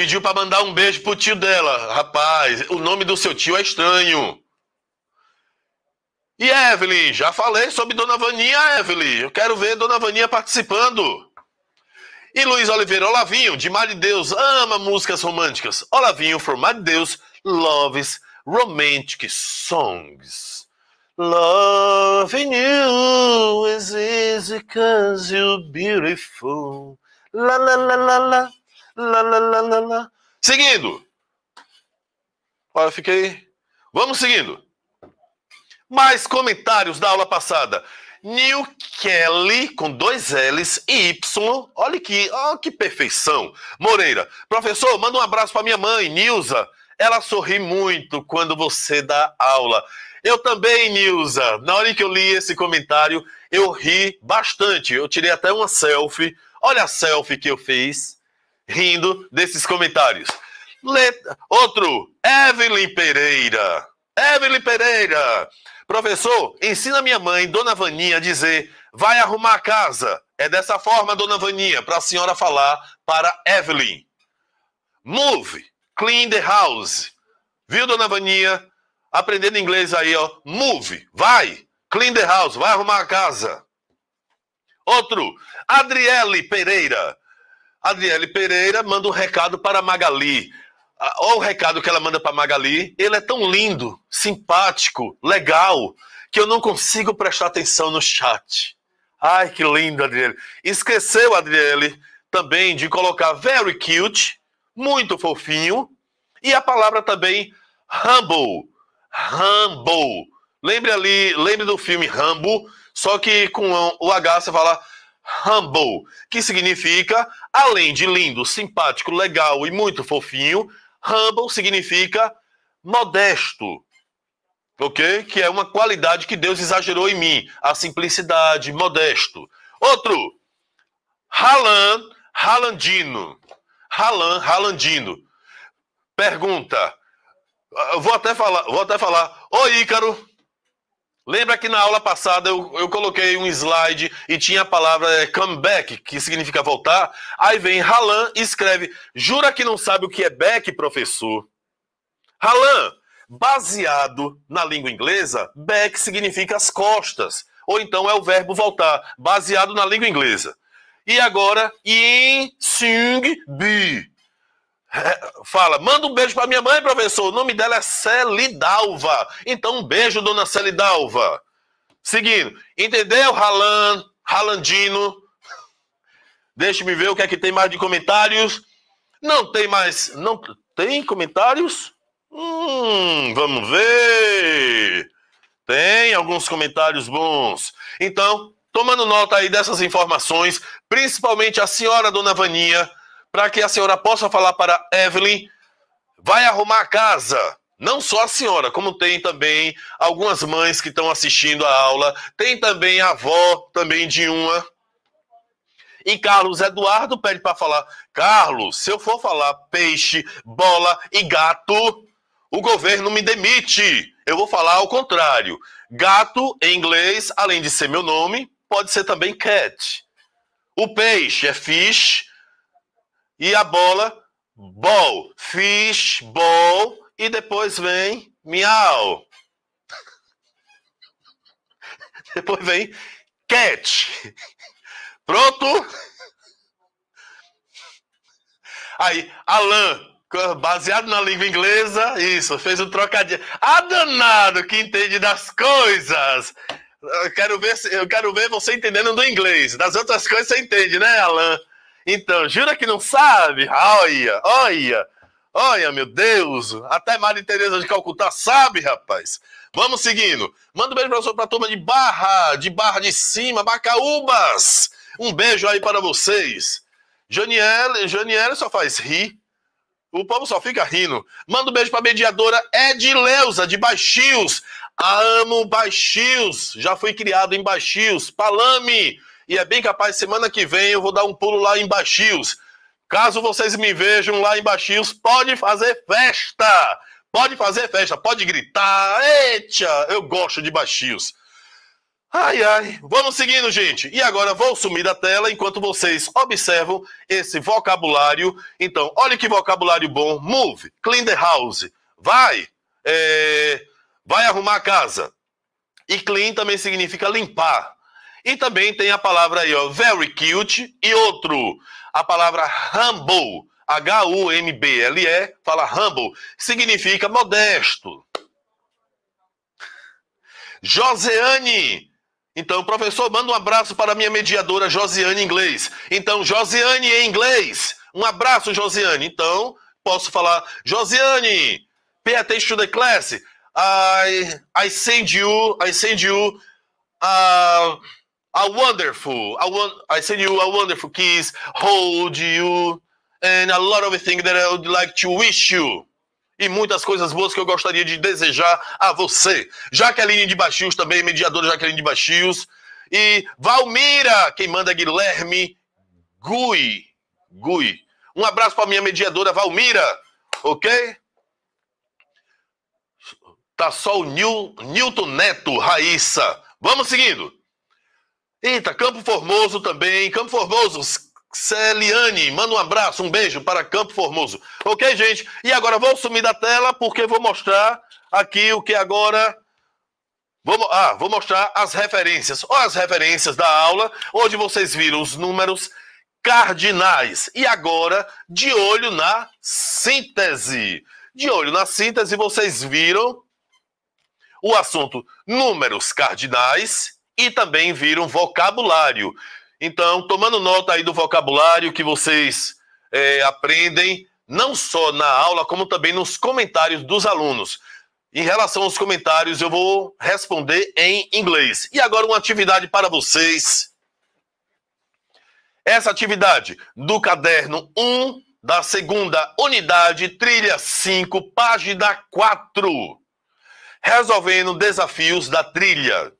Pediu para mandar um beijo pro tio dela. Rapaz, o nome do seu tio é estranho. E Evelyn, já falei sobre Dona Vaninha, Evelyn. Eu quero ver Dona Vaninha participando. E Luiz Oliveira, Olavinho, de Mar de Deus, ama músicas românticas. Olavinho, from Mar de Deus, loves romantic songs. Loving you is easy cause you're beautiful. La la la la la. Lá, lá, lá, lá, lá. Seguindo. Olha, fica aí. Vamos seguindo. Mais comentários da aula passada. New Kelly, com dois L's e Y. Olha que, olha que perfeição. Moreira, professor, manda um abraço para minha mãe, Nilza. Ela sorri muito quando você dá aula. Eu também, Nilza. Na hora que eu li esse comentário, eu ri bastante. Eu tirei até uma selfie. Olha a selfie que eu fiz rindo desses comentários. Let... Outro, Evelyn Pereira. Evelyn Pereira. Professor, ensina minha mãe, Dona Vaninha, a dizer: vai arrumar a casa. É dessa forma, Dona Vaninha, para a senhora falar para Evelyn. Move, clean the house. Viu, Dona Vaninha? Aprendendo inglês aí, ó. Move, vai, clean the house, vai arrumar a casa. Outro, Adriele Pereira. Adriele Pereira manda um recado para Magali. Ah, olha o recado que ela manda para Magali. Ele é tão lindo, simpático, legal, que eu não consigo prestar atenção no chat. Ai, que lindo, Adriele. Esqueceu, Adriele, também de colocar very cute, muito fofinho, e a palavra também humble. Humble. Lembre ali, lembre do filme Rambo, só que com o H você fala humble, que significa, além de lindo, simpático, legal e muito fofinho, humble significa modesto. Ok? Que é uma qualidade que Deus exagerou em mim. A simplicidade, modesto. Outro, Halan, Halandino. Halan, Halandino. Pergunta. Vou até falar, vou até falar. Oi, Ícaro. Lembra que na aula passada eu, eu coloquei um slide e tinha a palavra é, comeback, que significa voltar? Aí vem Halan e escreve: Jura que não sabe o que é back, professor? Halan, baseado na língua inglesa, back significa as costas, ou então é o verbo voltar, baseado na língua inglesa. E agora, in sing be. Fala, manda um beijo para minha mãe, professor. O nome dela é Celidalva. Então, um beijo, dona Celidalva. Seguindo, entendeu, Ralan, Ralandino? Deixe-me ver o que é que tem mais de comentários. Não tem mais. Não tem comentários? Hum, vamos ver. Tem alguns comentários bons. Então, tomando nota aí dessas informações, principalmente a senhora Dona Vaninha para que a senhora possa falar para Evelyn, vai arrumar a casa. Não só a senhora, como tem também algumas mães que estão assistindo a aula, tem também a avó, também de uma. E Carlos Eduardo pede para falar: Carlos, se eu for falar peixe, bola e gato, o governo me demite. Eu vou falar ao contrário. Gato, em inglês, além de ser meu nome, pode ser também cat. O peixe é fish, e a bola, uhum. ball, fish, ball, e depois vem miau. Depois vem catch. Pronto? Aí, Alan, baseado na língua inglesa, isso, fez um trocadilho. Ah, danado que entende das coisas! Eu quero ver, eu quero ver você entendendo do inglês. Das outras coisas você entende, né, Alan? Então, jura que não sabe? Olha, olha, olha, meu Deus. Até Maria Tereza de Calcutá sabe, rapaz. Vamos seguindo. Manda um beijo para pra turma de Barra, de Barra de Cima, Macaúbas. Um beijo aí para vocês. Janiele, Janiele só faz rir. O povo só fica rindo. Manda um beijo a mediadora Edileuza, de Baixios. Amo Baixios. Já fui criado em Baixios. Palame. E é bem capaz, semana que vem eu vou dar um pulo lá em Baixios. Caso vocês me vejam lá em Baixios, pode fazer festa! Pode fazer festa, pode gritar. Eita, eu gosto de Baixios. Ai, ai. Vamos seguindo, gente. E agora vou sumir da tela enquanto vocês observam esse vocabulário. Então, olha que vocabulário bom. Move, clean the house. Vai, é... vai arrumar a casa. E clean também significa limpar. E também tem a palavra aí, ó, very cute. E outro, a palavra humble. H-U-M-B-L-E, fala humble, significa modesto. Joseane. Então, professor, manda um abraço para minha mediadora Josiane Inglês. Então, Josiane em inglês. Um abraço, Josiane. Então, posso falar, Josiane, pay attention to the class. I, I send you, I send you, uh, a wonderful, a one, I send you a wonderful kiss, hold you, and a lot of things that I would like to wish you. E muitas coisas boas que eu gostaria de desejar a você. Jaqueline de Baixios também, mediadora Jaqueline de Baixios. E Valmira, quem manda é Guilherme Gui. Gui. Um abraço para minha mediadora Valmira, ok? Tá só o Nil, Newton Neto, Raíssa. Vamos seguindo. Eita, Campo Formoso também. Campo Formoso, Celiane, manda um abraço, um beijo para Campo Formoso. Ok, gente? E agora vou sumir da tela porque vou mostrar aqui o que agora. Vou, ah, vou mostrar as referências. Olha as referências da aula, onde vocês viram os números cardinais. E agora, de olho na síntese. De olho na síntese, vocês viram o assunto números cardinais e também viram vocabulário. Então, tomando nota aí do vocabulário que vocês é, aprendem, não só na aula, como também nos comentários dos alunos. Em relação aos comentários, eu vou responder em inglês. E agora, uma atividade para vocês. Essa atividade do caderno 1 da segunda unidade, trilha 5, página 4. Resolvendo desafios da trilha.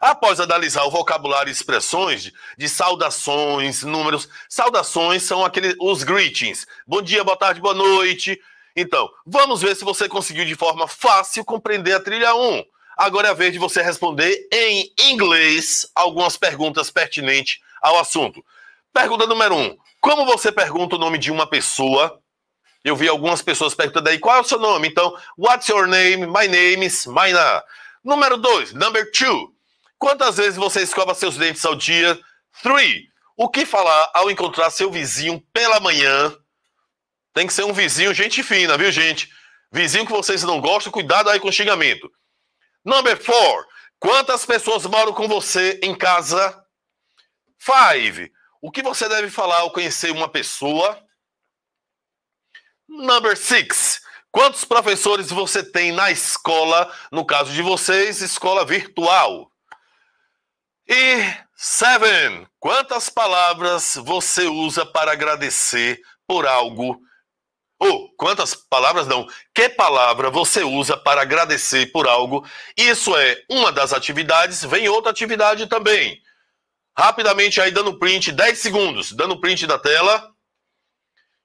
Após analisar o vocabulário e expressões de saudações, números, saudações são aqueles os greetings. Bom dia, boa tarde, boa noite. Então, vamos ver se você conseguiu de forma fácil compreender a trilha 1. Agora é a vez de você responder em inglês algumas perguntas pertinentes ao assunto. Pergunta número 1. Como você pergunta o nome de uma pessoa? Eu vi algumas pessoas perguntando aí, qual é o seu nome? Então, what's your name? My name is Mayna. Número 2, number 2. Quantas vezes você escova seus dentes ao dia? 3. O que falar ao encontrar seu vizinho pela manhã? Tem que ser um vizinho gente fina, viu, gente? Vizinho que vocês não gostam, cuidado aí com o xingamento. Number 4. Quantas pessoas moram com você em casa? 5. O que você deve falar ao conhecer uma pessoa? Number 6. Quantos professores você tem na escola, no caso de vocês, escola virtual? E Seven, quantas palavras você usa para agradecer por algo? Ou oh, quantas palavras não? Que palavra você usa para agradecer por algo? Isso é uma das atividades, vem outra atividade também. Rapidamente aí dando print, 10 segundos, dando print da tela.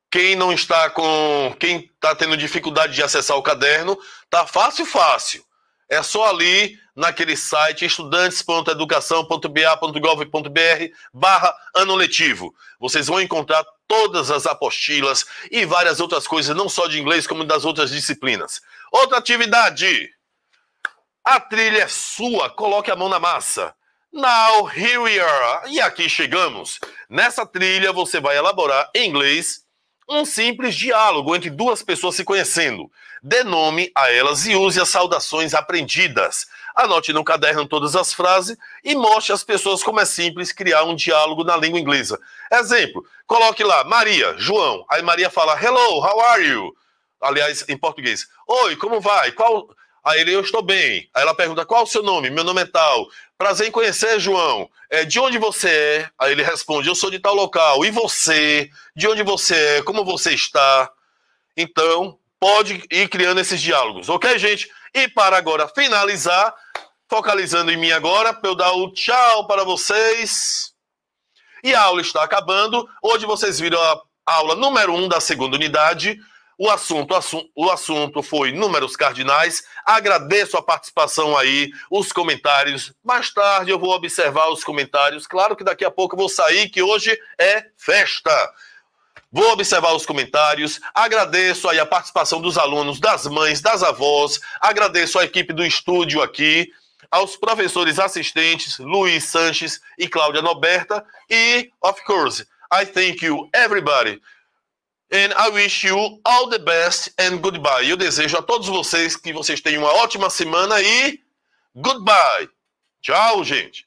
Quem não está com, quem está tendo dificuldade de acessar o caderno, tá fácil, fácil. É só ali naquele site estudantes.educação.ba.gov.br barra ano letivo. Vocês vão encontrar todas as apostilas e várias outras coisas, não só de inglês, como das outras disciplinas. Outra atividade. A trilha é sua, coloque a mão na massa. Now, here we are. E aqui chegamos. Nessa trilha, você vai elaborar em inglês um simples diálogo entre duas pessoas se conhecendo. Dê nome a elas e use as saudações aprendidas. Anote no caderno todas as frases e mostre às pessoas como é simples criar um diálogo na língua inglesa. Exemplo, coloque lá Maria, João. Aí Maria fala: Hello, how are you? Aliás, em português. Oi, como vai? Qual Aí ele, eu estou bem. Aí ela pergunta, qual o seu nome? Meu nome é tal. Prazer em conhecer, João. É, de onde você é? Aí ele responde, eu sou de tal local. E você? De onde você é? Como você está? Então, pode ir criando esses diálogos, ok, gente? E para agora finalizar, focalizando em mim agora, para eu dar o tchau para vocês. E a aula está acabando. Hoje vocês viram a aula número 1 um da segunda unidade. O assunto, o assunto foi números cardinais. Agradeço a participação aí, os comentários. Mais tarde eu vou observar os comentários. Claro que daqui a pouco eu vou sair, que hoje é festa. Vou observar os comentários. Agradeço aí a participação dos alunos, das mães, das avós. Agradeço a equipe do estúdio aqui, aos professores assistentes Luiz Sanches e Cláudia Noberta. E, of course, I thank you everybody And I wish you all the best and goodbye. Eu desejo a todos vocês que vocês tenham uma ótima semana e goodbye. Tchau, gente.